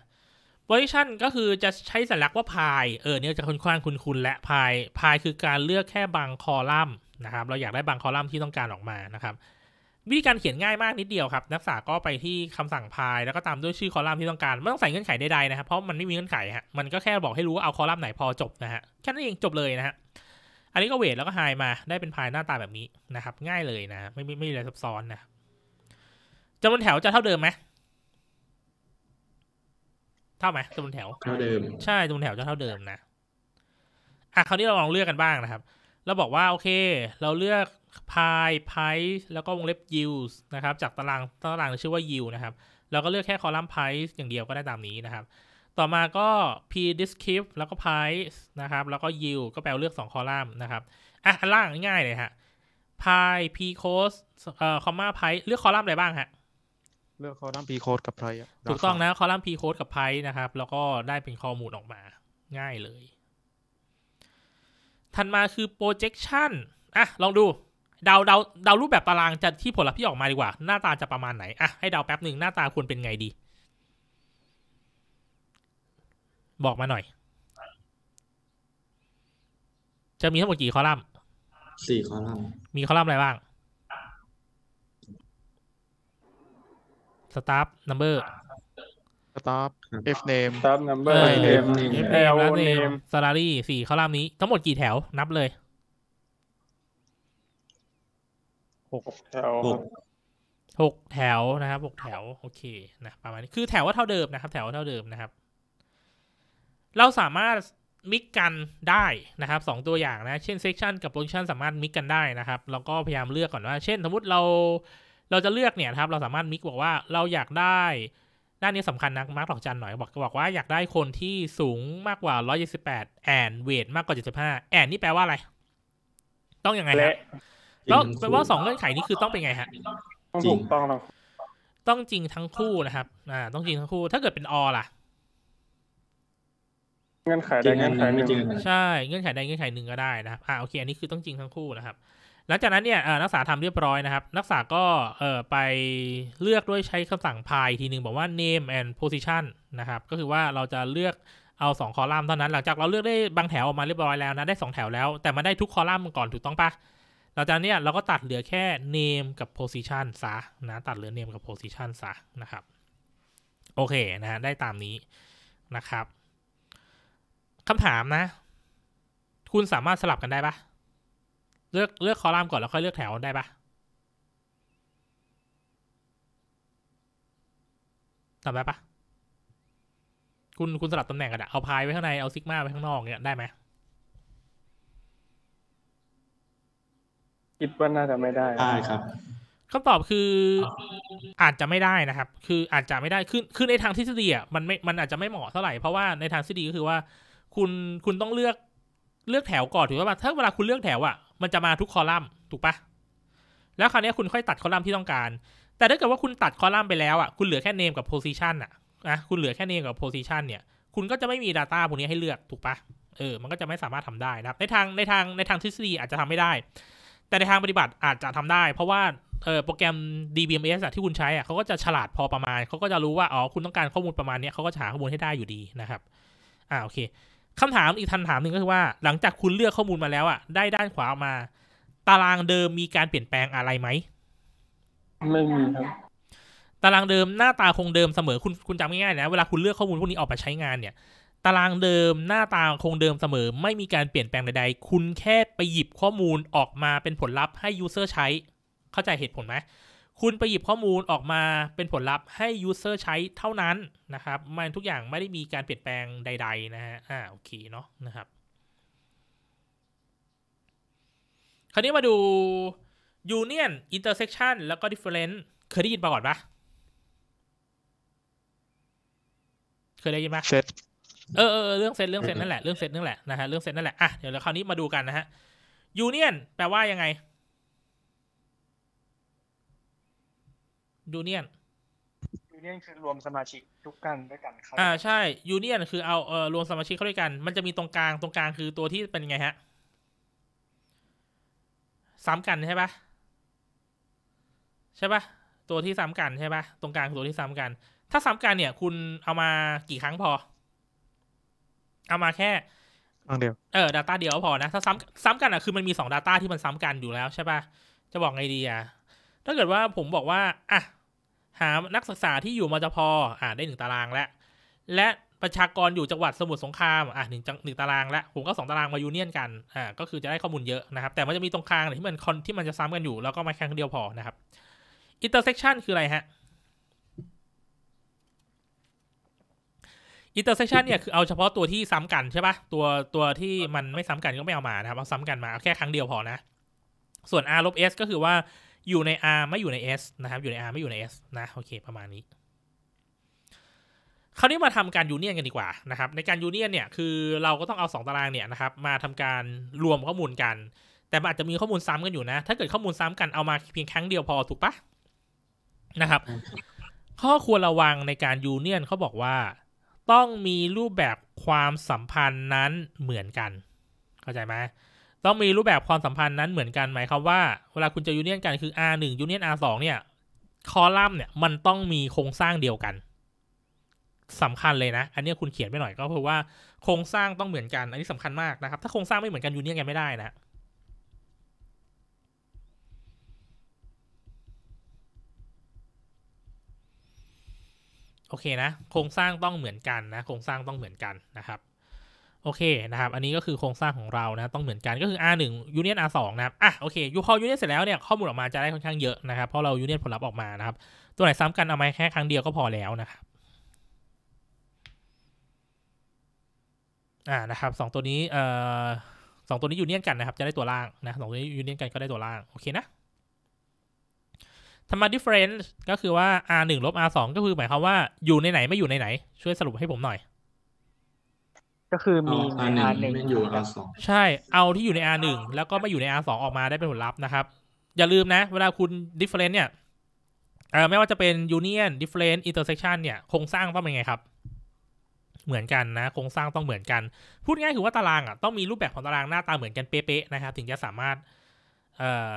projection ก็คือจะใช้สัญลักษณ์ว่าพ i ยเออเนี่ยจะค่อนข้างคุ้นๆและพ i ยพายคือการเลือกแค่บางคอลัมน์นะครับ เราอยากได้บางคอลัมน์ที่ต้องการออกมานะครับวิธีการเขียนง่ายมากนิดเดียวครับนักศึกษาก็ไปที่คำสั่งพายแล้วก็ตามด้วยชื่อคอลัมน์ที่ต้องการไม่ต้องใส่เงื่อนไขใดๆนะครับเพราะมันไม่มีเงื่อนไขฮะมันก็แค่บอกให้รู้ว่าเอาคอลัมน์ไหนพอจบนะฮะแค่นั้นเองจบเลยนะฮะอันนี้ก็เวทแล้วก็ไฮมา ได้เป็นพายหน้าตาแบบนี้นะครับ ง่ายเลยนะไม่ไม่ไม่มีอะไรซับซ้อนนะจำนวนแถวจะเท่าเดิมไหมเท่าไหมจำนวนแถวเท่าเดิม ใช่จำนวนแถวจะเท่าเดิมนะอ่ะคราวนี้เราลองเลือกกันบ้างนะครับ เราบอกว่าโอเค เราเลือกพายไพส์แล้วก็วงเล็บยิวส์นะครับ จากตาราง ตารางชื่อว่ายิวนะครับ แล้วก็เลือกแค่คอลัมน์ไพส์อย่างเดียวก็ได้ตามนี้นะครับ ต่อมาก็ p descript แล้วก็ p i e s นะครับ แล้วก็ yield ก็แปลเลือก2คอลัมน์นะครับ อ่ะล่างง่ายเลยฮะ p i p cost เอ่อ comma price เลือกคอลัมน์อะไรบ้างฮะ เลือกคอลัมน์ p cost กับ price ถูกต้องนะคอลัมน์ p cost กับ price นะครับ แล้วก็ได้เป็นข้อมูลออกมา ง่ายเลย ถัดมาคือ projection อ่ะลองดูดาเดาเดารูปแบบตารางจะที่ผลลัพธ์ที่ออกมาดีกว่า หน้าตาจะประมาณไหนอ่ะให้เดาแป๊บหนึ่งหน้าตาควรเป็นไงดี บอกมาหน่อย จะมีทั้งหมดกี่คอลัมน์สี่คอลัมน์มีคอลัมน์อะไรบ้างสตาร์ทนัมเบอร์สตาร์ฟเอฟเนมสตาร์ฟนัมเบอร์เอฟเนมแล้เนมซารารี่สี่คอลัมน์นี้ ทั้งหมดกี่แถวนับเลยหกแถวหกแถวนะครับหกแถวโอเคนะประมาณนี้คือแถวว่าเท่าเดิมนะครับ แถวว่าเท่าเดิมนะครับ เราสามารถมิกกันได้นะครับสองตัวอย่างนะ เช่นเซกชันกับโพซิชันสามารถมิกกันได้นะครับเราก็พยายามเลือกก่อนว่า เช่นสมมติเราเราจะเลือกเนี่ยครับ เราสามารถมิกบอกว่าเราอยากได้ด้านนี้สำคัญนะมาร์กดอกจันหน่อยบอกบอกว่าอยากได้คนที่สูงมากกว่า178แอนเวทมากกว่า75แอนนี่แปลว่า อะไร ต้องอยังไงครับแล้วแปลว่าสองเงื่อนไขนี้คือต้องเป็นไงฮะจริงต้อง ต้องจริงทั้งคู่นะครับ อ่าต้องจริงทั้งคู่ ถ้าเกิดเป็นอล่ะ เงื่อนไขใดเงื่อนไขไม่จริง ใช่ เงื่อนไขใดเงื่อนไขหนึ่งก็ได้นะครับ อ่าโอเคอันนี้คือต้องจริงทั้งคู่นะครับ หลังจากนั้นเนี่ยนักศึกษาทำเรียบร้อยนะครับ นักศึกษาก็ไปเลือกด้วยใช้คำสั่งพายทีหนึ่งบอกว่า name and position นะครับ ก็คือว่าเราจะเลือกเอาสองคอลัมน์เท่านั้น หลังจากเราเลือกได้บางแถวออกมาเรียบร้อยแล้วนะ ได้สองแถวแล้ว แต่มันได้ทุกคอลัมน์ก่อนถูกต้องปะหลังจากนี้เราก็ตัดเหลือแค่ name กับ position ซะ นะ ตัดเหลือ name กับ position ซะนะครับ โอเคนะได้ตามนี้นะครับคำถามนะ คุณสามารถสลับกันได้ปะเลือกเลือกคอลัมน์ก่อน แล้วค่อยเลือกแถวได้ปะทำได้ปะคุณคุณสลับตำแหน่งกันอะเอาพายไว้ข้างใน เอาซิกมาไว้ข้างนอกเนี่ยได้ไหมคิดว่าน่าจะไม่ได้ ใช่ครับคำตอบคืออาจจะไม่ได้นะครับ คืออาจจะไม่ได้คือึ้นในทางทฤษฎีอ่ะมันไม่มันอาจจะไม่เหมาะเท่าไหร่ เพราะว่าในทางทฤษฎีก็คือว่าคุณคุณต้องเลือกเลือกแถวก่อนถือว่าถ้าเวลาคุณเลือกแถวอ่ะมันจะมาทุกคอลัมน์ถูกปะแล้วคราวนี้คุณค่อยตัดคอลัมน์ที่ต้องการ แต่ถ้าเกิดว่าคุณตัดคอลัมน์ไปแล้วอ่ะ คุณเหลือแค่เนมกับโพซิชันอ่ะนะคุณเหลือแค่เนมกับโพซิชันเนี่ย คุณก็จะไม่มี Data พวกนี้ให้เลือกถูกปะเออมันก็จะไม่สามารถทำได้นะครับ ในทางในทางในทางทฤษฎีอาจจะทำไม่ได้แต่ในทางปฏิบัติอาจจะทำได้ เพราะว่าเออโปรแกรม DBMS ที่คุณใช้อ่ะเขาก็จะฉลาดพอประมาณเขาก็จะรู้ว่าอ๋อคุณต้องการข้อมูลประมาณนี้เขาก็หาข้อมูลให้ได้อยู่ดีนะครับอ่าโอเคคำถามอีกคำถามหนึ่งก็คือว่า หลังจากคุณเลือกข้อมูลมาแล้วอ่ะได้ด้านขวามา ตารางเดิมมีการเปลี่ยนแปลงอะไรไหมไม่มีครับตารางเดิมหน้าตาคงเดิมเสมอ คุณคุณจำง่ายๆนะเวลาคุณเลือกข้อมูลพวกนี้ออกมาใช้งานเนี่ยตารางเดิมหน้าตาคงเดิมเสมอ ไม่มีการเปลี่ยนแปลงใดๆ คุณแค่ไปหยิบข้อมูลออกมาเป็นผลลัพธ์ให้ยูเซอร์ใช้ เข้าใจเหตุผลไหมคุณไปหยิบข้อมูลออกมาเป็นผลลัพธ์ให้ยูเซอร์ใช้เท่านั้นนะครับมันทุกอย่างไม่ได้มีการเปลี่ยนแปลงใด ๆ นะฮะอ่าโอเคเนาะนะครับ คราวนี้มาดู Union Intersection แล้วก็ Difference เคยได้ยินมาก่อนปะเคยได้ยินหมเซตเออเออเรื่องเซตเรื่องเซตนั่นแหละเรื่องเซตนั่นแหละนะฮะเรื่องเซตนั่นแหละอ่ะเดี๋ยวคราวนี้มาดูกันนะฮะยูเนียน แปลว่ายังไง ยูเนียนยูเนียนคือรวมสมาชิก ทุกกันด้วยกันครับอ่าใช่ ยูเนียนคือเอาเออรวมสมาชิกเข้าด้วยกัน มันจะมีตรงกลางตรงกลางคือตัวที่เป็นไงฮะซ้ำกันใช่ปะใช่ปะตัวที่ซ้ำกันใช่ปะตรงกลางคือตัวที่ซ้ำกัน ถ้าซ้ำกันเนี่ย คุณเอามากี่ครั้งพอเอามาแค่เดียว เออัต้าเดียวพอนะ ถ้าซ้ำซ้ำกันอ่ะ คือมันมีสองดัต้าที่มันซ้ำกันอยู่แล้วใช่ปะ่ะจะบอกไงดีอ่ะ ถ้าเกิดว่าผมบอกว่า อ่ะ หานักศึกษาที่อยู่มจพอ อ่ะได้หนึ่งตารางแล้วและประชากรอยู่จังหวัดสมุทรสงคราม อ่ะหนึ่งหนึ่งตารางแล้วผมก็สองตารางมายูเนียนกัน อ่า ก็คือจะได้ข้อมูลเยอะนะครับ แต่มันจะมีตรงกลางที่มันคอนที่มันจะซ้ำกันอยู่ แล้วก็มาแค่งเดียวพอนะครับอินเตอร์เซ็กชันคืออะไรฮะอินเตอร์เซชันเนี่ยคือเอาเฉพาะตัวที่ซ้ำกันใช่ปะตัวตัวที่มันไม่ซ้ำกันก็ไม่เอามานะครับเอาซ้ำกันมาเอาแค่ครั้งเดียวพอนะส่วน R ลบ S ก็คือว่าอยู่ใน R ไม่อยู่ใน S นะครับอยู่ใน R ไม่อยู่ใน S นะโอเคประมาณนี้คราวนี้มาทำการยูเนียนกันดีกว่านะครับ ในการยูเนียนเนี่ยคือเราก็ต้องเอา2ตารางเนี่ยนะครับ มาทำการรวมข้อมูลกัน แต่อาจจะมีข้อมูลซ้ำกันอยู่นะ ถ้าเกิดข้อมูลซ้ำกันเอามาเพียงครั้งเดียวพอถูกปะนะครับ ข้อควรระวังในการยูเนียนเขาบอกว่าต้องมีรูปแบบความสัมพันธ์นั้นเหมือนกัน เข้าใจไหมต้องมีรูปแบบความสัมพันธ์นั้นเหมือนกันหมายความว่า เวลาคุณจะยูเนียนกันคือ R 1ยูเนียน R 2เนี่ยคอลัมน์เนี่ยมันต้องมีโครงสร้างเดียวกัน สำคัญเลยนะอันนี้คุณเขียนไปหน่อย ก็เพราะว่าโครงสร้างต้องเหมือนกัน อันนี้สำคัญมากนะครับถ้าโครงสร้างไม่เหมือนกันยูเนียนกันไม่ได้นะโอเคนะ โครงสร้างต้องเหมือนกันนะโครงสร้างต้องเหมือนกันนะครับโอเคนะครับ อันนี้ก็คือโครงสร้างของเรานะต้องเหมือนกันก็คือ R1 Union R2 นะอ่ะโอเคยูพอยูเนียนเสร็จแล้วเนี่ยข้อมูลออกมา จะได้ค่อนข้างเยอะนะครับเพราะเรายูเนียนผลลัพธ์ออกมานะครับ ตัวไหนซ้ำกันเอามาแค่ครั้งเดียวก็พอแล้วนะครับอ่านะครับสองตัวนี้เอ่อสองตัวนี้ยูเนียนกันนะครับจะได้ตัวล่างนะสองตัวนี้ยูเนียนกันก็ได้ตัวล่างโอเคนะทำมดิเฟรนซ์ก็คือว่า r 1ลบ r 2ก็คือหมายความว่าอยู่ในไหนไม่อยู่ในไหน ช่วยสรุปให้ผมหน่อย ก็คือมี r 1ไม่อยู่ r 2ใช่ เอาที่อยู่ใน r 1แล้วก็ไม่อยู่ใน r 2ออกมาได้เป็นผลลัพธ์นะครับ อย่าลืมนะ เวลาคุณดิเฟรนซ์เนี่ยไม่ว่าจะเป็น u n i น n difference i น t e อ s e เ t ชันเนี่ยโครงสร้างต้องเป็นไงครับ เหมือนกันนะโครงสร้างต้องเหมือนกัน พูดง่ายคือว่า ตารางอ่ะต้องมีรูปแบบของตารางหน้าตาเหมือนกันเป๊ะๆนะครับถึงจะสามารถ เอ่อ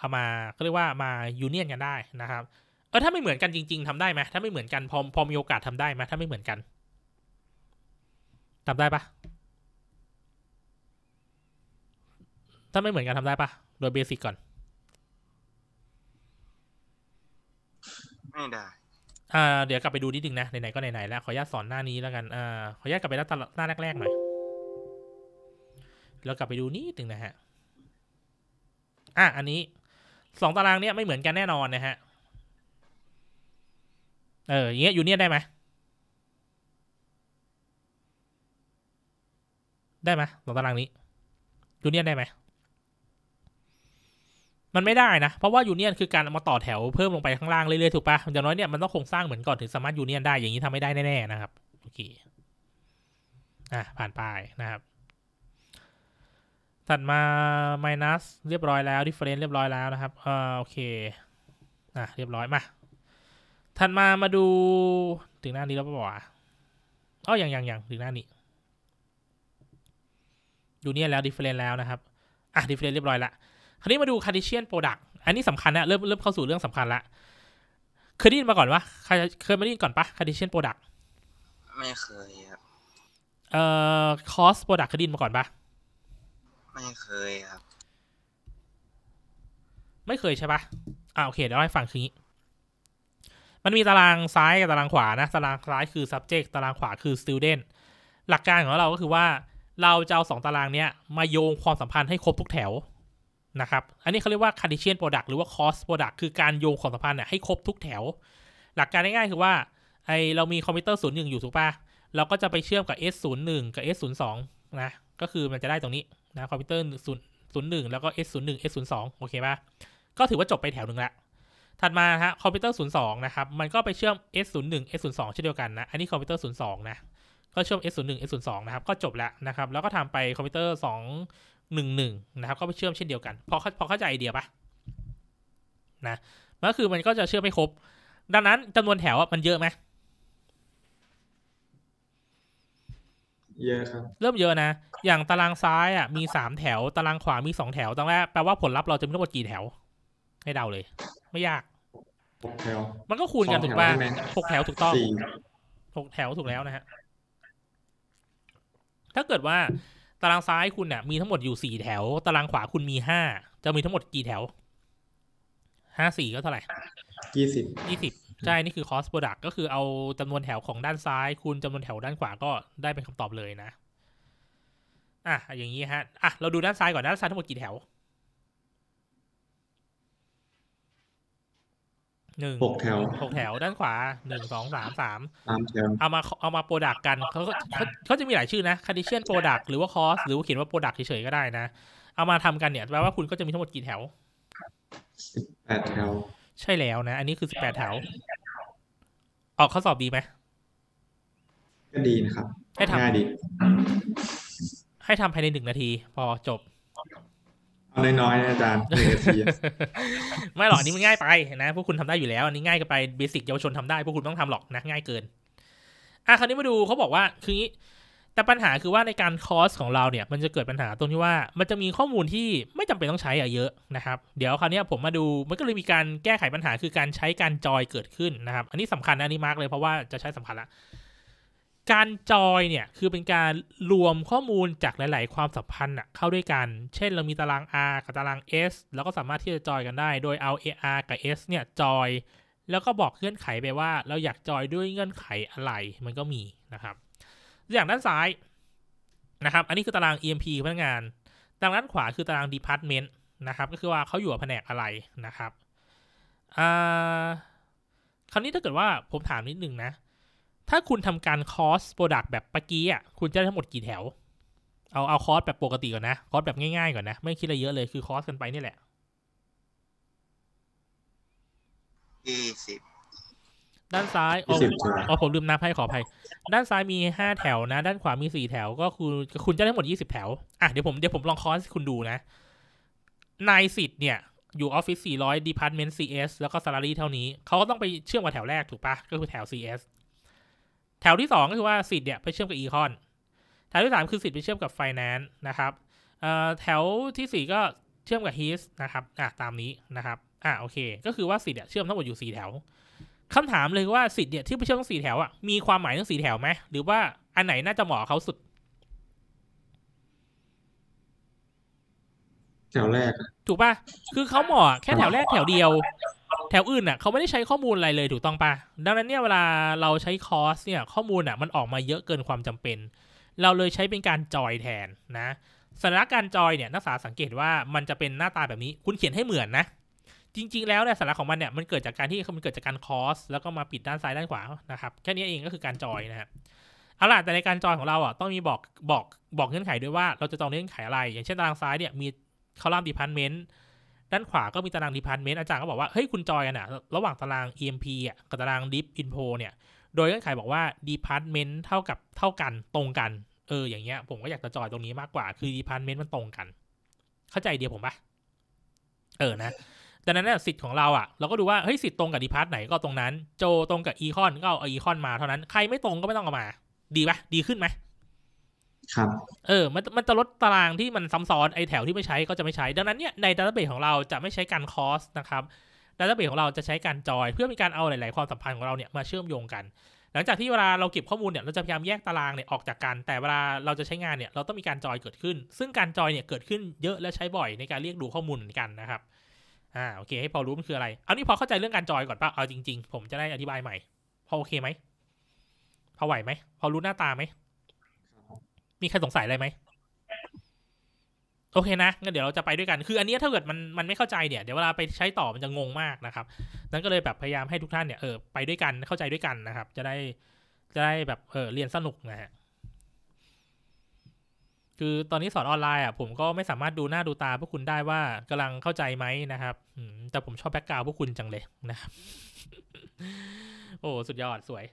เอามาเขาเรียกว่ามายูเนียนกันได้นะครับเออถ้าไม่เหมือนกันจริงๆทำได้ไหมถ้าไม่เหมือนกันพอพอมีโอกาสทำได้ไหมถ้าไม่เหมือนกันทำได้ปะถ้าไม่เหมือนกันทำได้ปะโดยเบสิกก่อนไม่ได้ อ่าเดี๋ยวกลับไปดูนิดนึงนะไหนๆก็ไหนๆแล้ว ขออนุญาตสอนหน้านี้แล้วกันอ่าขออนุญาตกลับไปหน้าหน้าแรกๆหน่อยแล้วกลับไปดูนิดนึงนะฮะอ่ะ อันนี้สองตารางเนี้ยไม่เหมือนกันแน่นอนนะฮะ เอออย่างเงี้ยยูเนียนได้ไหม ได้ไหมสองตารางนี้ ยูเนียนได้ไหม มันไม่ได้นะ เพราะว่ายูเนียนคือการมาต่อแถว เพิ่มลงไปข้างล่างเรื่อยๆถูกปะอย่างน้อยเนี่ยมันต้องโครงสร้างเหมือนก่อนถึงสามารถยูเนียนได้อย่างนี้ทำไม่ได้แน่ๆ นะครับโอเคอ่ะผ่านไปนะครับถัดมาไมนัสเรียบร้อยแล้วดิเฟรนซ์เรียบร้อยแล้วนะครับ เออโอเคอ่ะเรียบร้อยมาถัดมามาดูถึงหน้านี้แล้วป่าวะอ๋ออย่างอย่างอย่างถึงหน้านี้ ดูเนี่ยแล้วดิเฟรนซ์แล้วนะครับ อ่ะดิเฟรนซ์เรียบร้อยละ คราวนี้มาดูคาร์ดิเชียนโปรดักต์ อันนี้สำคัญนะเริ่มเริ่มเข้าสู่เรื่องสำคัญละ เคยได้ยินมาก่อนวะเคยไม่ได้ยินก่อนปะคาร์ดิเชียนโปรดักต์ ไม่เคยครับ เอ่อคอสโปรดักต์เคยได้ยินมาก่อนปะไม่เคยครับ ไม่เคยใช่ปะอ่าโอเค เดี๋ยวให้ฟังคือี้ มันมีตารางซ้ายกับตารางขวานะ ตารางซ้ายคือ subject ตารางขวาคือ student หลักการของเราก็คือว่า เราจะเอาสองตารางเนี้ย มาโยงความสัมพันธ์ให้ครบทุกแถว นะครับ อันนี้เขาเรียกว่า condition product หรือว่า cost product คือการโยงความสัมพันธ์เนียให้ครบทุกแถว หลักการง่ายๆ คือว่าไอเรามีคอมพิวเตอร์ศูนย์หนึ่งอยู่ถูกปะเราก็จะไปเชื่อมกับ s ศูนนย์หึ่งกับ s ศูนย์สองนะ ก็คือมันจะได้ตรงนี้นะคอมพิวเตอร์ศูนย์ศูนย์หนึ่งแล้วก็ S ศูนย์หนึ่ง S ศูนย์สองโอเคป่ะก็ถือว่าจบไปแถวหนึ่งละ ถัดมาฮะคอมพิวเตอร์ศูนย์สองนะครับ มันก็ไปเชื่อม S ศูนย์หนึ่ง S ศูนย์สองเช่นเดียวกันนะ อันนี้คอมพิวเตอร์ศูนย์สองนะ ก็เชื่อม S ศูนย์หนึ่ง S ศูนย์สองนะครับ ก็จบละนะครับ แล้วก็ทำไปคอมพิวเตอร์สองหนึ่งหนึ่งนะครับ ก็ไปเชื่อมเช่นเดียวกัน พอพอเข้าใจไอเดียปะนะก็คือมันก็จะเชื่อมไม่ครบ ดังนั้นจำนวนแถวมันเยอะไหมเยอะครับเริ่มเยอะนะ อย่างตารางซ้ายอ่ะ มีสามแถว ตารางขวามีสองแถว ตรงแรกแปลว่าผลลัพธ์เราจะมีทั้งหมดกี่แถว ให้เดาเลย ไม่ยากหกแถว มันก็คูณกันถูกป่ะหกแถวถูกต้องหกแถวถูกแล้วนะฮะ ถ้าเกิดว่า ตารางซ้ายคุณเนี่ยมีทั้งหมดอยู่สี่แถว ตารางขวาคุณมีห้า จะมีทั้งหมดกี่แถวห้าสี่ก็เท่าไหร่ยี่สิบยี่สิบใช่นี่คือ cost product ก็คือเอาจำนวนแถวของด้านซ้ายคูณจำนวนแถวด้านขวาก็ได้เป็นคำตอบเลยนะอ่ะอย่างนี้ฮะอ่ะเราดูด้านซ้ายก่อนด้านซ้ายทั้งหมดกี่แถวหนึ่งหกแถวหกแถวด้านขวาหนึ่งสองสามสามเอามาเอามาโปรดักกันเขาเขาเขาจะมีหลายชื่อนะคัด d i t i o n p r o d u หรือว่าคอสหรือว่าเขียนว่าโปรดักเฉยๆก็ได้นะ เอามาทำกันเนี่ยแปลว่าคุณก็จะมีทั้งหมดกี่แถวสิบแปดแถวใช่แล้วนะ อันนี้คือสิบแปดแถวออกข้อสอบดีไหมก็ดีนะครับให้ทำง่ายดี ให้ทำภายในหนึ่งนาที พอจบเอาน้อยๆนะอาจารย์หนึ่งนาทีไม่หรอกนี่มันง่ายไปนะ พวกคุณทำได้อยู่แล้ว อันนี้ง่ายกันไปเบสิกเยาวชนทำได้ พวกคุณต้องทำหรอกนะ ง่ายเกิน อ่ะคราวนี้มาดูเขาบอกว่า คืองี้แต่ปัญหาคือว่าในการคอสของเราเนี่ยมันจะเกิดปัญหาตรงที่ว่ามันจะมีข้อมูลที่ไม่จำเป็นต้องใช้อะเยอะนะครับ เดี๋ยวคราวนี้ผมมาดูมันก็เลยมีการแก้ไขปัญหาคือการใช้การจอยเกิดขึ้นนะครับ อันนี้สำคัญนะอันนี้มากเลย เพราะว่าจะใช้สำคัญละการจอยเนี่ยคือเป็นการรวมข้อมูลจากหลาย ๆ ความสัมพันธ์เข้าด้วยกัน เช่น เรามีตาราง R กับตาราง S แล้วก็สามารถที่จะจอยกันได้โดยเอา AR กับ S เนี่ยจอยแล้วก็บอกเงื่อนไขไปว่า เราอยากจอยด้วยเงื่อนไขอะไรมันก็มีนะครับอย่างด้านซ้ายนะครับ อันนี้คือตาราง EMP พนักงานตารางด้านขวาคือตาราง Department นะครับ ก็คือว่าเขาอยู่แผนกอะไรนะครับ คราวนี้ถ้าเกิดว่าผมถามนิดนึงนะ ถ้าคุณทำการคอสโปรดักต์แบบปะกี้อ่ะ คุณจะได้ทั้งหมดกี่แถว เอา เอาคอสแบบปกติก่อนนะคอสแบบง่ายๆ ก่อนนะ ไม่คิดอะไรเยอะเลย คือคอสกันไปนี่แหละยี่สิบด้านซ้ายอ๋อผมลืมนับให้ขออภัยด้านซ้ายมีห้าแถวนะ ด้านขวามีสี่แถว ก็คือคุณจะได้หมดยี่สิบแถวอ่ะเดี๋ยวผม เดี๋ยวผมลองคอสคุณดูนะนายสิทธิ์เนี่ย อยู่ออฟฟิศสี่ร้อยดีพาร์ตเมนต์ซีเอสแล้วก็ซาร์รีเท่านี้ เขาก็ต้องไปเชื่อมกับแถวแรกถูกปะก็คือแถวซีเอสแถวที่สองก็คือว่าสิทธิ์เนี่ยไปเชื่อมกับอีคอน แถวที่สามคือสิทธิ์ไปเชื่อมกับไฟแนนซ์นะครับแถวที่สี่ก็เชื่อมกับฮีสนะครับ อ่ะ ตามนี้นะครับ อ่ะ โอเค ก็คือว่าสิทธิ์เนี่ยเชื่อมทั้งหมดอยู่สี่แถวคำถามเลยว่าสิทธิ์เนี่ยที่ไปเชื่อมทั้งสี่แถวอ่ะมีความหมายทั้งสี่แถวไหมหรือว่าอันไหนน่าจะเหมาะเขาสุด แถวแรกถูกป่ะคือเขาเหมาะแค่แถวแรกแถวเดียว แถวอื่นอ่ะเขาไม่ได้ใช้ข้อมูลอะไรเลยถูกต้องป่ะดังนั้นเนี่ย เวลาเราใช้คอร์สเนี่ย ข้อมูลอ่ะ มันออกมาเยอะเกินความจำเป็น เราเลยใช้เป็นการจอยแทนนะสัญลักษณ์การจอยเนี่ยนักศึกษาสังเกตว่ามันจะเป็นหน้าตาแบบนี้คุณเขียนให้เหมือนนะจริงๆ แล้วเนี่ยสาระของมันเนี่ยมันเกิดจากการที่มันเกิดจากการคอสแล้วก็มาปิดด้านซ้ายด้านขวานะครับแค่นี้เองก็คือการจอยนะครับเอาล่ะแต่ในการจอยของเราอ่ะต้องมีบอกบอก บอกเงื่อนไขด้วยว่าเราจะจองเงื่อนไขอะไรอย่างเช่นตารางซ้ายเนี่ยมีคอลัมน์ดีพาร์ตเมนต์ด้านขวาก็มีตารางดีพาร์ตเมนต์อาจารย์ก็บอกว่าเฮ้ยคุณจอยกันอ่ะระหว่างตาราง EMP อ่ะกับตาราง Deep i n โ o เนี่ย โดยเงื่อนไขบอกว่าดีพาร์ตเมนต์เท่ากับเท่ากันตรงกัน เอออย่างเงี้ยผมก็อยากจะจอยตรงนี้มากกว่าคือดีพาร์ตเมนต์มันตรงกัน เข้าใจเดียวผมปะเออนะดังนั้นสิทธิ์ของเราอ่ะ เราก็ดูว่า เฮ้ย สิทธิ์ตรงกับดีพาร์ตไหนก็ตรงนั้น โจตรงกับอีคอนก็เอาอีคอนมาเท่านั้น ใครไม่ตรงก็ไม่ต้องเอามา ดีปะดีขึ้นไหม ครับ เออมันมันจะลดตารางที่มันซับซ้อน ไอแถวที่ไม่ใช้ก็จะไม่ใช้ ดังนั้นเนี่ย ในดัตเตอร์เบสของเราจะไม่ใช้การคอสนะครับดัตเตอร์เบสของเราจะใช้การจอยเพื่อมีการเอาหลาย ๆ ความสัมพันธ์ของเราเนี่ยมาเชื่อมโยงกัน หลังจากที่เวลาเราเก็บข้อมูลเนี่ย เราจะพยายามแยกตารางเนี่ยออกจากกัน แต่เวลาเราจะใช้งานเนี่ย เราต้องมีการจอยเกิดขึ้น ซึ่งการจอยเนี่ยเกิดขึ้นเยอะและใช้บ่อย ในการเรียกดูข้อมูลเหมือนกันนะครับอ่าโอเคให้พอรู้มันคืออะไรเอานี้พอเข้าใจเรื่องการจอยก่อนปะเอาจริง ๆ ผมจะได้อธิบายใหม่พอโอเคไหมพอไหวไหมพอรู้หน้าตาไหม มีใครสงสัยอะไรไหมโอเคนะงั้นเดี๋ยวเราจะไปด้วยกันคืออันนี้ถ้าเกิดมันมันไม่เข้าใจเนี่ยเดี๋ยวเวลาไปใช้ต่อมันจะงงมากนะครับ นั้นก็เลยแบบพยายามให้ทุกท่านเนี่ยเออไปด้วยกันเข้าใจด้วยกันนะครับ จะได้จะได้แบบเออเรียนสนุกนะฮะคือตอนนี้สอนออนไลน์อ่ะผมก็ไม่สามารถดูหน้าดูตาพวกคุณได้ว่ากำลังเข้าใจไหมนะครับแต่ผมชอบแบ็กกราวพวกคุณจังเลยนะครับโอ้สุดยอดสวย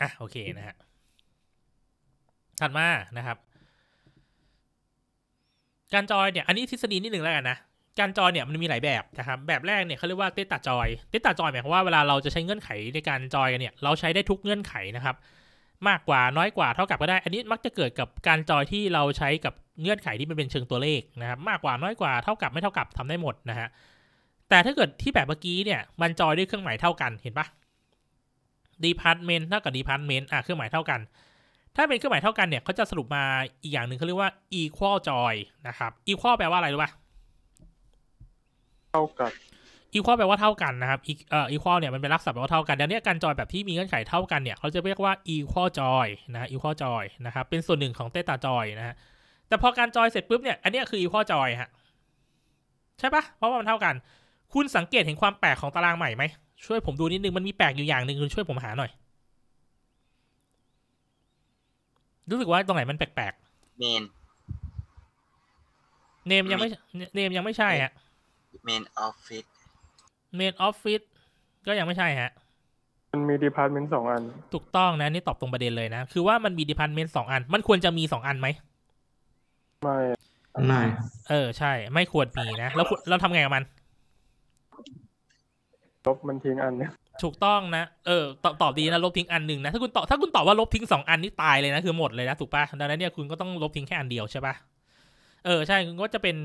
อ่ะโอเคนะฮะถัดมานะครับ การจอยเนี่ย อันนี้ทฤษฎีนิดหนึ่งแล้วกันนะ การจอยเนี่ยมันมีหลายแบบนะครับแบบแรกเนี่ยเขาเรียกว่าเตตาจอย เตตาจอยหมายความว่าเวลาเราจะใช้เงื่อนไข ในการจอยกันเนี่ย เราใช้ได้ทุกเงื่อนไขนะครับมากกว่าน้อยกว่าเท่ากับก็ได้อันนี้มักจะเกิดกับการจอยที่เราใช้กับเงื่อนไขที่มันเป็นเชิงตัวเลขนะครับมากกว่าน้อยกว่าเท่ากับไม่เท่ากับทำได้หมดนะฮะแต่ถ้าเกิดที่แบบเมื่อกี้เนี่ย มันจอยด้วยเครื่องหมายเท่ากันเห็นปะ department เท่ากับ department อ่ะเครื่องหมายเท่ากัน ถ้าเป็นเครื่องหมายเท่ากันเนี่ยเขาจะสรุปมาอีกอย่างหนึ่งเขาเรียกว่า equal joy นะครับ equal แปลว่าอะไรรู้ปะเท่ากับอีควอลแปลว่าเท่ากันนะครับอีเอ่ออีควอลเนี่ยมันเป็นลักษณะแปลว่าเท่ากันดังนี้การจอยแบบที่มีเงื่อนไขเท่ากันเนี่ยเขาจะเรียกว่าอีควอลจอยนะอีควอลจอยนะครับเป็นส่วนหนึ่งของเตตาจอยนะฮะแต่พอการจอยเสร็จปุ๊บเนี่ยอันนี้คืออีควอลจอยฮะใช่ปะเพราะว่ามันเท่ากัน คุณสังเกตเห็นความแปลกของตารางใหม่ไหมช่วยผมดูนิดนึงมันมีแปลกอยู่อย่างหนึ่งคุณช่วยผมหาหน่อยรู้สึกว่าตรงไหนมันแปลกๆเมนเนมยังไม่เนมยังไม่ใช่ฮะเมนออฟฟิศเมนออฟฟิศก็ยังไม่ใช่ฮะ มันมีดีพาร์ตเมนต์สองอัน ถูกต้อง นะ นี่ตอบตรงประเด็นเลยนะ คือว่ามันมีดีพาร์ตเมนต์สองอัน มันควรจะมีสองอันไหมไม่ ไม่ เออ ใช่ ไม่ควรมีนะ แล้วเราทำไงกับมัน ลบมันทิ้งอันเนี่ยถูกต้องนะเออตอบตอบดีนะลบทิ้งอันหนึ่งนะถ้าคุณตอบถ้าคุณตอบว่าลบทิ้งสองอันนี่ตายเลยนะคือหมดเลยนะถูกปะดังนั้นเนี่ยคุณก็ต้องลบทิ้งแค่อันเดียวใช่ปะเออใช่คุณก็จะเป็น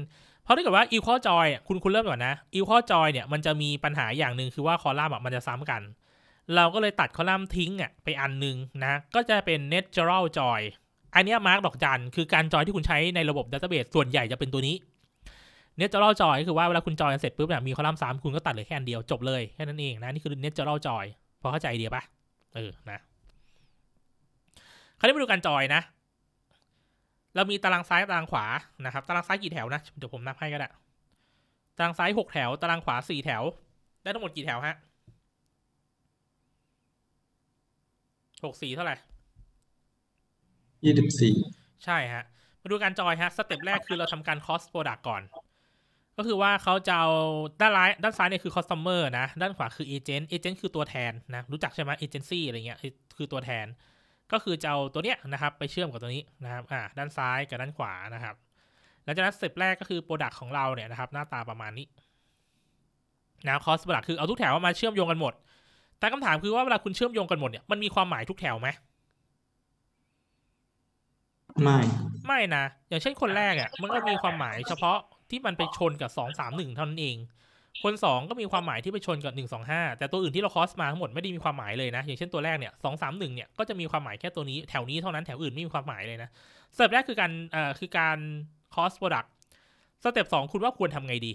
ราะถ้าเกิดว่า equal join คุณคุณเริ่มก่อนนะ equal join เนี่ยมันจะมีปัญหาอย่างหนึ่งคือว่าคอลัมน์มันจะซ้ำกัน เราก็เลยตัดคอลัมน์ทิ้งอ่ะไปอันหนึ่งนะ ก็จะเป็น natural join อันนี้มาร์กดอกจัน คือการจอยที่คุณใช้ในระบบดัตเตอร์เบสส่วนใหญ่จะเป็นตัวนี้ natural join คือว่าเวลาคุณจอยเสร็จปุ๊บเนี่ยมีคอลัมน์สามคุณก็ตัดเหลือแค่อันเดียวจบเลย แค่นั้นเองนะ นี่คือ natural join พอเข้าใจไอเดียปะเออ นะคราวนี้มาดูการจอยนะเรามีตารางซ้ายตารางขวา นะครับ ตารางซ้ายกี่แถวนะ เดี๋ยวผมนับให้ก็ได้ ตารางซ้ายหกแถว ตารางขวาสี่แถว ได้ทั้งหมดกี่แถวฮะหกสี่เท่าไหร่ยี่สิบสี่ใช่ฮะ มาดูการจอยฮะ สเต็ปแรกคือเราทำการคอสโปรดักต์ก่อน ก็คือว่าเขาจะเอาด้านซ้ายด้านซ้ายเนี่ยคือคตอมเมอร์นะ ด้านขวาคือเเอจนต์ เอเจนต์คือตัวแทนนะ รู้จักใช่ไหมเอเจนซี่อะไรเงี้ย คือตัวแทนก็คือจะเอาตัวเนี้ยนะครับไปเชื่อมกับตัวนี้นะครับ อ่า ด้านซ้ายกับด้านขวานะครับ หลังจากนั้นสเต็ปแรกก็คือโปรดักของเราเนี่ยนะครับ หน้าตาประมาณนี้นะคอส p r o d u c คือเอาทุกแถวมาเชื่อมโยงกันหมด แต่คำถามคือว่าเวลาคุณเชื่อมโยงกันหมดเนี่ยมันมีความหมายทุกแถวไหมไม่ ไม่นะ อย่างเช่นคนแรกอะ่ะมันก็มีความหมายเฉพาะที่มันไปชนกับสองสามหนึ่งเท่านั้นเองคนสองก็มีความหมายที่ไปชนกับหนึ่งสองห้าแต่ตัวอื่นที่เราคอสมาทั้งหมดไม่ได้มีความหมายเลยนะอย่างเช่นตัวแรกเนี่ยสองสามหนึ่งเนี่ยก็จะมีความหมายแค่ตัวนี้ แถวนี้เท่านั้นแถวอื่นไม่มีความหมายเลยนะสเต็ปแรกคือการเอ่อคือการคอสโปรดักต์สเต็ปสองคุณว่าควรทำไงดี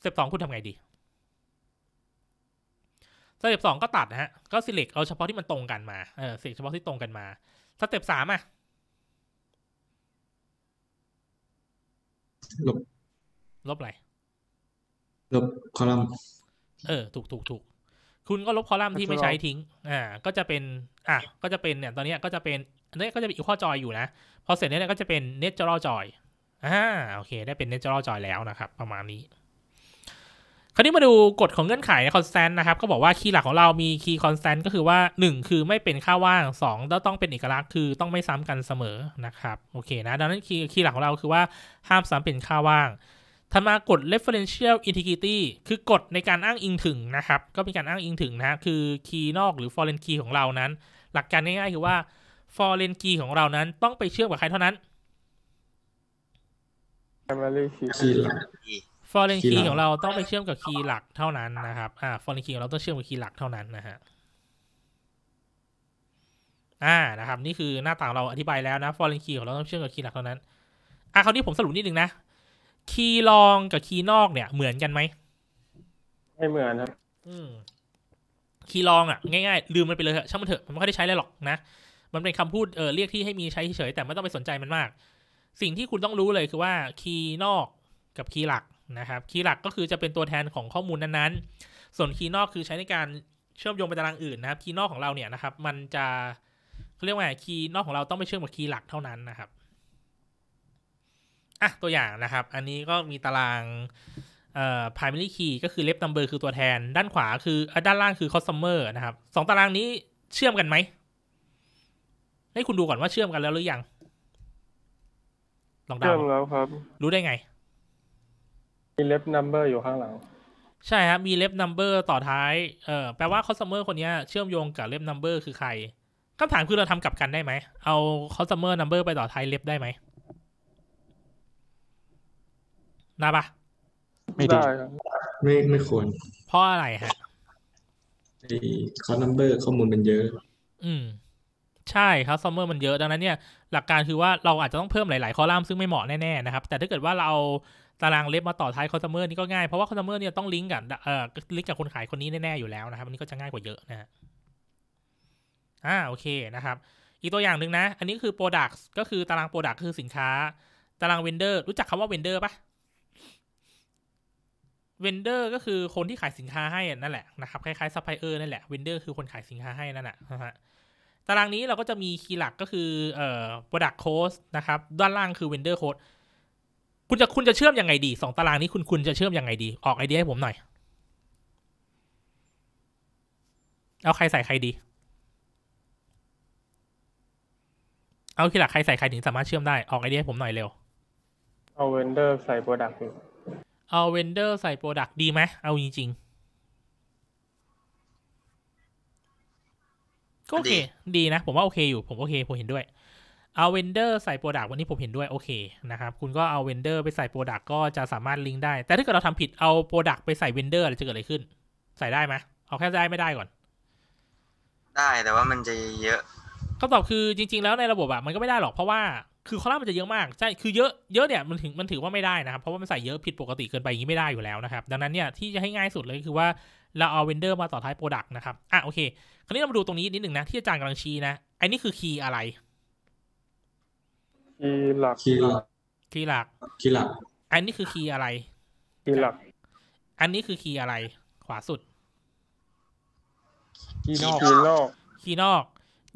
สเต็ปสองคุณทำไงดีสเต็ปสองก็ตัดนะฮะก็สิเล็กเอาเฉพาะที่มันตรงกันมาเออสิเฉพาะที่ตรงกันมาสเต็ปสามอ่ะลบ ลบอะไร ลบคอลัมน์เออ ถูกถูกถูก คุณก็ลบคอลัมน์ที่ไม่ใช้ทิ้ง อ่า ก็จะเป็น อ่ะ ก็จะเป็นเนี่ย ตอนนี้ก็จะเป็นอันนี้ก็จะมีอีกข้อจอยอยู่นะ พอเสร็จเนี่ย ก็จะเป็นเน t u r a l joy อ่า โอเค ได้เป็น n a t จอร์จอยแล้วนะครับ ประมาณนี้คราวนี้มาดูกฎของเงื่อนไขคอนสแตนต์นะครับก็บอกว่าคีย์หลักของเรามีคีย์คอนสแตนต์ก็คือว่า 1 คือไม่เป็นค่าว่าง2ต้องเป็นเอกลักษณ์คือต้องไม่ซ้ำกันเสมอนะครับโอเคนะดังนั้นคีย์คีย์หลักของเราคือว่าห้ามซ้ำเป็นค่าว่างถัดมากฎ referential integrity คือกฎในการอ้างอิงถึงนะครับก็เป็นการอ้างอิงถึงนะคือคีย์นอกหรือ foreign key ของเรานั้นหลักการง่ายๆคือว่า foreign key ของเรานั้นต้องไปเชื่อมกับใครเท่านั้น primary key ฟอร์เรนคีของเราต้องไปเชื่อมกับคีย์หลักเท่านั้นนะครับอ่าฟอร์เรนคีของเราต้องเชื่อมกับคีย์หลักเท่านั้นนะฮะ อ่านะครับนี่คือหน้าต่างเราอธิบายแล้วนะฟอร์เรนคีของเราต้องเชื่อมกับคีย์หลักเท่านั้น อ่าคราวนี้ผมสรุปนิดนึงนะ คีย์รองกับคีย์นอกเนี่ย เหมือนกันไหมไม่เหมือนครับ อืมคีย์รองอ่ะง่ายๆลืมมันไปเลยเถอะช่างมันเถอะมันไม่ค่อยได้ใช้อะไรหรอกนะ มันเป็นคำพูดเออเรียกที่ให้มีใช้เฉยๆแต่ไม่ต้องไปสนใจมันมาก สิ่งที่คุณต้องรู้เลยคือว่าคีย์นอกกับคีย์หลักนะครับคีย์หลักก็คือจะเป็นตัวแทนของข้อมูลนั้นๆส่วนคีย์นอกคือใช้ในการเชื่อมโยงไปตารางอื่นนะครับ คีย์นอกของเราเนี่ยนะครับมันจะเขาเรียกว่าคีย์นอกของเราต้องไปเชื่อมกับคีย์หลักเท่านั้นนะครับอ่ะตัวอย่างนะครับ อันนี้ก็มีตารางเอ่อ primary key ก็คือ็บตั n เบอร์คือตัวแทน ด้านขวาคืออด้านล่างคือ customer นะครับสองตารางนี้เชื่อมกันไหมให้คุณดูก่อนว่าเชื่อมกันแล้วหรือยังลองดาเชื่อมแล้วครับ รู้ได้ไงมีเล็บนัมเบอร์อยู่ข้างหลัง ใช่ครับ มีเล็บนัมเบอร์ต่อท้ายเออแปลว่าคอสเมอร์คนนี้เชื่อมโยงกับเล็บนัมเบอร์คือใครคำถามคือเราทำกลับกันได้ไหม เอาคอสเมอร์นัมเบอร์ไปต่อท้ายเล็บได้ไหมนะปะไม่ได้ไม่ไม่ควรเพราะอะไรฮะไอ้คอสนัมเบอร์ข้อมูลมันเยอะ อืมใช่ครับซัมเมอร์มันเยอะดังนั้นเนี่ยหลักการคือว่าเราอาจจะต้องเพิ่มหลายๆ คอลัมน์ซึ่งไม่เหมาะแน่ๆนะครับแต่ถ้าเกิดว่าเราตารางเล็บมาต่อท้ายคอนเเมอร์นี่ก็ง่าย เพราะว่าคอนเเ u อร์เนี่ยต้องลิงก์กับเอ่อลิงก์กับคนขายคนนี้แน่ๆอยู่แล้วนะครับอันนี้ก็จะง่ายกว่าเยอะนะฮะอ่าโอเคนะครับ อีกตัวอย่างหนึ่งนะ อันนี้คือ product ก็คือตาราง product คือสินค้า ตารางเวนเดอร์รู้จักคำว่าเวนเดอร์ปะเวนเดอร์ก็คือคนที่ขายสินค้าให้นั่นแหละนะครับคล้ายๆซัพพลายเออร์นั่นแหละเวนเดอร์คือคนขายสินค้าให้นั่นแหละนะฮะตารางนี้เราก็จะมีคีย์หลักก็คือเอ่อ product code นะครับ ด้านล่างคือ vendor code คุณจะคุณจะเชื่อมยังไงดี สองตารางนี้คุณ คุณ จะเชื่อมยังไงดี ออกไอเดียให้ผมหน่อยเอาใครใส่ใครดี เอาทีหลักใครใส่ใครถึงสามารถเชื่อมได้ ออกไอเดียให้ผมหน่อยเร็วเอาเวนเดอร์ใส่โปรดักต์เอาเวนเดอร์ใส่โปรดักต์ดีไหมเอาจริงๆก็โอเคดีนะผมว่าโอเคอยู่ผมโอเคผมเห็นด้วยเอาเวนเดอร์ใส่โปรดักต์วันนี้ผมเห็นด้วยโอเคนะครับ คุณก็เอาเวนเดอร์ไปใส่โปรดักต์ก็จะสามารถลิงก์ได้ แต่ถ้าเกิดเราทำผิดเอาโปรดักต์ไปใส่เวนเดอร์จะเกิดอะไรขึ้น ใส่ได้ไหมเอาแค่ได้ไม่ได้ก่อน ได้แต่ว่ามันจะเยอะคำตอบคือจริง ๆ แล้วในระบบอะมันก็ไม่ได้หรอกเพราะว่าคือคอลัมน์มันจะเยอะมากใช่คือเยอะเยอะเนี่ยมันถึงมันถือว่าไม่ได้นะครับเพราะว่ามันใส่เยอะผิดปกติเกินไปอย่างนี้ไม่ได้อยู่แล้วนะครับ ดังนั้นเนี่ยที่จะให้ง่ายสุดเลยคือว่าเราเอาเวนเดอร์มาต่อท้ายโปรดักต์นะครับอ่ะโอเค คราวนี้เรามาดูตรงนี้นิดหนึ่งนะที่อาจารย์กำลังชี้นะไอ้นี่คือคีย์อะไรคีย์หลักคีย์หลักคีย์หลักคีย์หลัก อันนี้คือคีย์อะไรคีย์หลัก อันนี้คือคีย์อะไร ขวาสุดคีย์นอกคีย์นอกคีย์นอก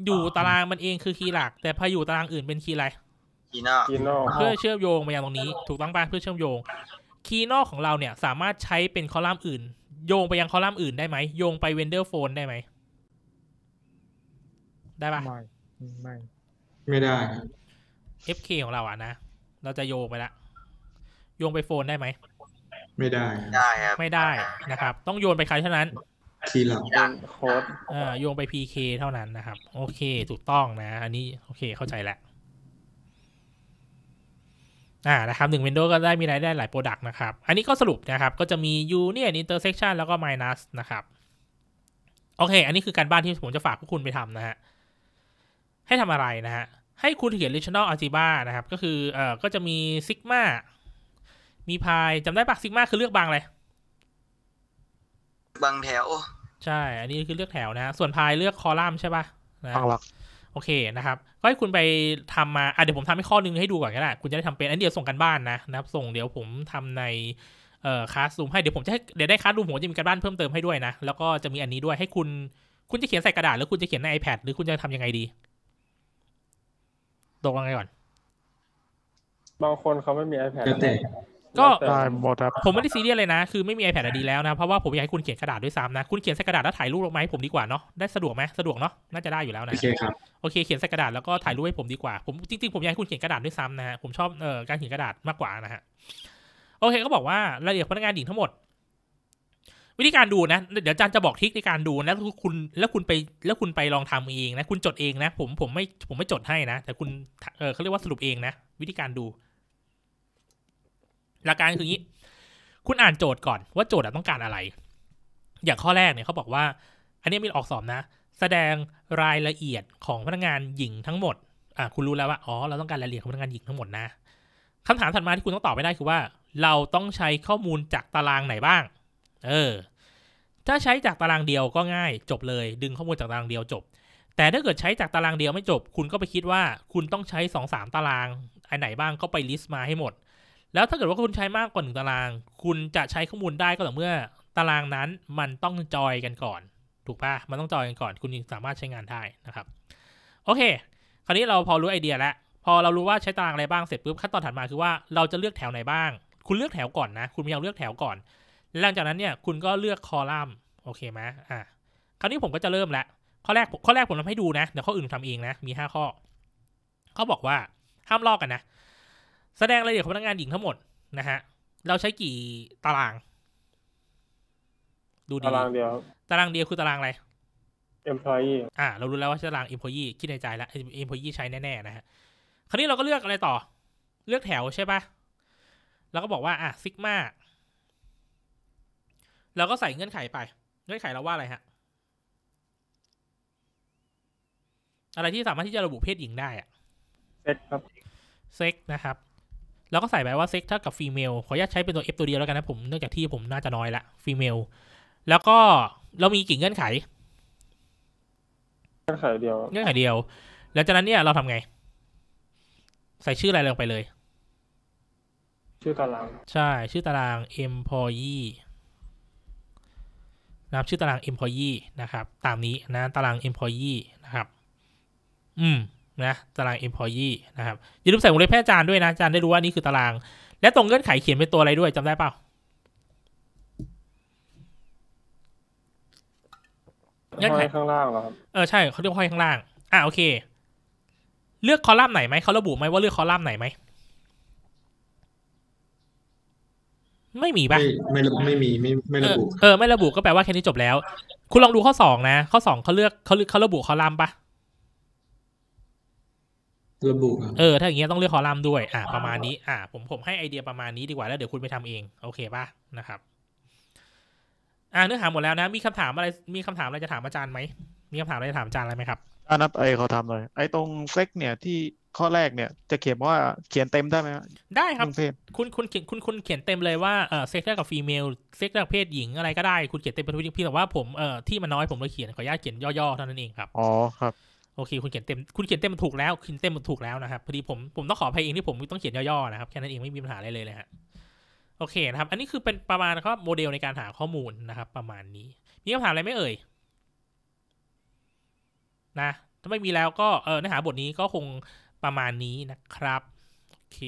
อยู่ตารางมันเองคือคีย์หลัก แต่พออยู่ตารางอื่นเป็นคีย์อะไรคีย์นอกคีย์นอกเพื่อเชื่อมโยงมายังตรงนี้ถูกต้องป่ะเพื่อเชื่อมโยงคีย์นอกของเราเนี่ยสามารถใช้เป็นคอลัมน์อื่นโยงไปยังคอลัมน์อื่นได้ไหมโยงไปเวนเดอร์โฟนได้ไหมได้ปะไม่ไม่ไม่ได้ FK ของเราอ่ะนะเราจะโยงไปละ โยงไปโฟนได้ไหม ไม่ได้ได้ครับ ไม่ได้นะครับ ต้องโยนไปใครเท่านั้นทีหลังโค้ด อ่าโยงไป PK เท่านั้นนะครับ โอเค ถูกต้องนะ อันนี้โอเคเข้าใจแล้ว อ่า นะครับหนึ่ง w i n d o w ก็ได้มีรายได้หลาย Product นะครับ อันนี้ก็สรุปนะครับ ก็จะมี Union Intersection แล้วก็ Minus นะครับ โอเค อันนี้คือการบ้านที่ผมจะฝากพวกคุณไปทำนะฮะ ให้ทำอะไรนะฮะให้คุณเขียน Rational Algebra นะครับก็คือเอ่อก็จะมีซิกมามีพายจำได้ปะซิกมาคือเลือกบางเลยบางแถวใช่ อันนี้คือเลือกแถวนะ ส่วนพายเลือกคอลัมน์ใช่ปะนะโอเคนะครับ ก็ให้คุณไปทำมาอ่ะเดี๋ยวผมทำให้ข้อนึงให้ดูก่อนก็ได้คุณจะได้ทำเป็นอันเดียวส่งกันบ้านนะนะครับ ส่งเดี๋ยวผมทำในเอ่อคลาสรูม ให้เดี๋ยวผมจะเดี๋ยวได้คลาสรูมผมจะมีการบ้านเพิ่มเติมให้ด้วยนะแล้วก็จะมีอันนี้ด้วยให้คุณคุณจะเขียนใส่กระดาษหรือคุณจะเขียนใน iPad หรือคุณจะทำยังไงดีตกลงไงก่อน บางคนเขาไม่มี iPad แล้วก็ได้หมดครับผมไม่ได้ซีเรียสเลยนะ คือไม่มี iPad อะดีแล้วนะ เพราะว่าผมอยากให้คุณเขียนกระดาษด้วยซ้ำนะ คุณเขียนใส่กระดาษแล้วถ่ายรูปลงมาให้ผมดีกว่าเนาะ ได้สะดวกไหมสะดวกเนาะ น่าจะได้อยู่แล้วนะ โอเคครับ โอเคเขียนใส่กระดาษแล้วก็ถ่ายรูปให้ผมดีกว่า ผมจริงๆผมอยากให้คุณเขียนกระดาษด้วยซ้ำนะฮะ ผมชอบเอ่อการเขียนกระดาษมากกว่านะฮะ โอเค ก็บอกว่ารายละเอียดพนักงานหญิงทั้งหมดวิธีการดูนะ เดี๋ยวอาจารย์จะบอกทิคในการดูนะแล้วคุณ แล้วคุณไป แล้วคุณไปลองทำเอง นะ คุณจดเองนะ ผม ผมไม่ ผมไม่จดให้นะ แต่คุณเออเขาเรียกว่าสรุปเองนะ วิธีการดู หลักการคืออย่างนี้ คุณอ่านโจทย์ก่อนว่าโจทย์ต้องการอะไร อย่างข้อแรกเนี่ยเขาบอกว่า อันนี้มีออกสอบนะ แสดงรายละเอียดของพนักงานหญิงทั้งหมดอ่าคุณรู้แล้วว่า อ๋อ เราต้องการรายละเอียดของพนักงานหญิงทั้งหมดนะคำถามถัดมาที่คุณต้องตอบไม่ได้คือว่า เราต้องใช้ข้อมูลจากตารางไหนบ้างเออ ถ้าใช้จากตารางเดียวก็ง่ายจบเลย ดึงข้อมูลจากตารางเดียวจบ แต่ถ้าเกิดใช้จากตารางเดียวไม่จบ คุณก็ไปคิดว่าคุณต้องใช้สองสามตารางอันไหนบ้างก็ไปลิสต์มาให้หมด แล้วถ้าเกิดว่าคุณใช้มากกว่าหนึ่งตาราง คุณจะใช้ข้อมูลได้ก็ต่อเมื่อ ตารางนั้นมันต้องจอยกันก่อน ถูกปะมันต้องจอยกันก่อน คุณสามารถใช้งานได้นะครับโอเค คราวนี้เราพอรู้ไอเดียแล้วพอเรารู้ว่าใช้ตารางอะไรบ้างเสร็จปุ๊บขั้นตอนถัดมาคือว่าเราจะเลือกแถวไหนบ้าง คุณเลือกแถวก่อนนะ คุณพยายามเลือกแถวก่อนหลังจากนั้นเนี่ยคุณก็เลือกคอลัมน์โอเคไหมอ่ะ คราวนี้ผมก็จะเริ่มละข้อแรก ข้อแรกผมทำให้ดูนะเดี๋ยวข้ออื่นทำเองนะมีห้าข้อเขาบอกว่าห้ามลอกกันนะแสดงรายละเอียดของพนักงานหญิงทั้งหมดนะฮะเราใช้กี่ตาราง ดูดีตารางเดียว ตารางเดียวคือตารางอะไร employee อ่าเรารู้แล้วว่าตาราง employee คิดในใจแล้ว employee ใช้แน่ๆนะฮะคราวนี้เราก็เลือกอะไรต่อ เลือกแถวใช่ปะเราก็บอกว่าอ่ะซิกมาเล้วก็ใส่เงื่อนไขไป เงื่อนไขเราว่าอะไรฮะ อะไรที่สามารถที่จะระบุเพศหญิงได้อะเซ็กครับเซ็กนะครับแล้วก็ใส่ไปว่าเซ็กเท่ากับฟีเมล ขออนุญาตใช้เป็นตัวเฟตัวเดียวแล้วกันนะผม เนื่องจากที่ผมน่าจะน้อยละ ฟีเมล แล้วก็เรามีกี่เงื่อนไข เงื่อนไขเดียว เงื่อนไขเดียวแล้วจากนั้นเนี่ย เราทำไง ใส่ชื่ออะไรลงไปเลย ชื่อตารางใช่ ชื่อตาราง employee นะครับชื่อตาราง employee นะครับ ตามนี้นะ ตาราง employee นะครับ อืม นะ ตาราง employee นะครับอย่าลืมใส่วงเล็บแพทย์จารด้วยนะจารได้รู้ว่านี่คือตาราง และตรงเงื่อนไขเขียนเป็นตัวอะไรด้วยจำได้เปล่าเงื่อนไขข้างล่างเหรอครับเออใช่เขาเรียกห้อยข้างล่าง อ่ะโอเค เลือกคอลัมน์ไหนไหมเขาระบุไหมว่าเลือกคอลัมน์ไหนไหมไม่มีปะไม่ไม่มีไม่ไม่ระบุเออไม่ระบุก็แปลว่าแค่นี้จบแล้ว คุณลองดูข้อสองนะ ข้อสองเขาเลือกเขาเขาระบุคอลัมน์ปะระบุเออ ถ้าอย่างเงี้ยต้องเลือกคอลัมน์ด้วยอ่าประมาณนี้ อ่าผมผมให้ไอเดียประมาณนี้ดีกว่าแล้วเดี๋ยวคุณไปทำเอง โอเคปะนะครับอ่าเนื้อหาหมดแล้วนะ มีคำถามอะไรมีคำถามอะไรจะถามอาจารย์ไหมมีคำถามอะไรจะถามอาจารย์อะไรไหมครับถ้านับไอเขาทำเลยไอตรงเซ็กเนี่ยที่ข้อแรกเนี่ยจะเขียนว่าเขียนเต็มได้ไหมได้ครับคุณคุณเขียนคุณคุณเขียนเต็มเลยว่าเออเซ็กเท่ากับฟีเมลเซ็กได้กับเพศหญิงอะไรก็ได้คุณเขียนเต็มเป็นทุกอย่างพี่แต่ว่าผมเออที่มันน้อยผมเลยเขียนขออนุญาตเขียนย่อๆเท่านั้นเองครับอ๋อครับโอเค คุณเขียนเต็มคุณเขียนเต็มมันถูกแล้วคุณเต็มมันถูกแล้วนะครับพอดีผมผมต้องขออภัยเองที่ผมต้องเขียนย่อๆนะครับ แค่นั้นเองไม่มีปัญหาอะไรเลยนะฮะโอเคนะครับ อันนี้คือเป็นประมาณครับโมเดลในการหาข้อมูลนะครับ ประมาณนี้มีคำถามอะไรไม่เอ่ยนะ ถ้าไม่มีแล้วก็ เออเนื้อหาบทนี้ก็คงประมาณนี้นะครับ โอเค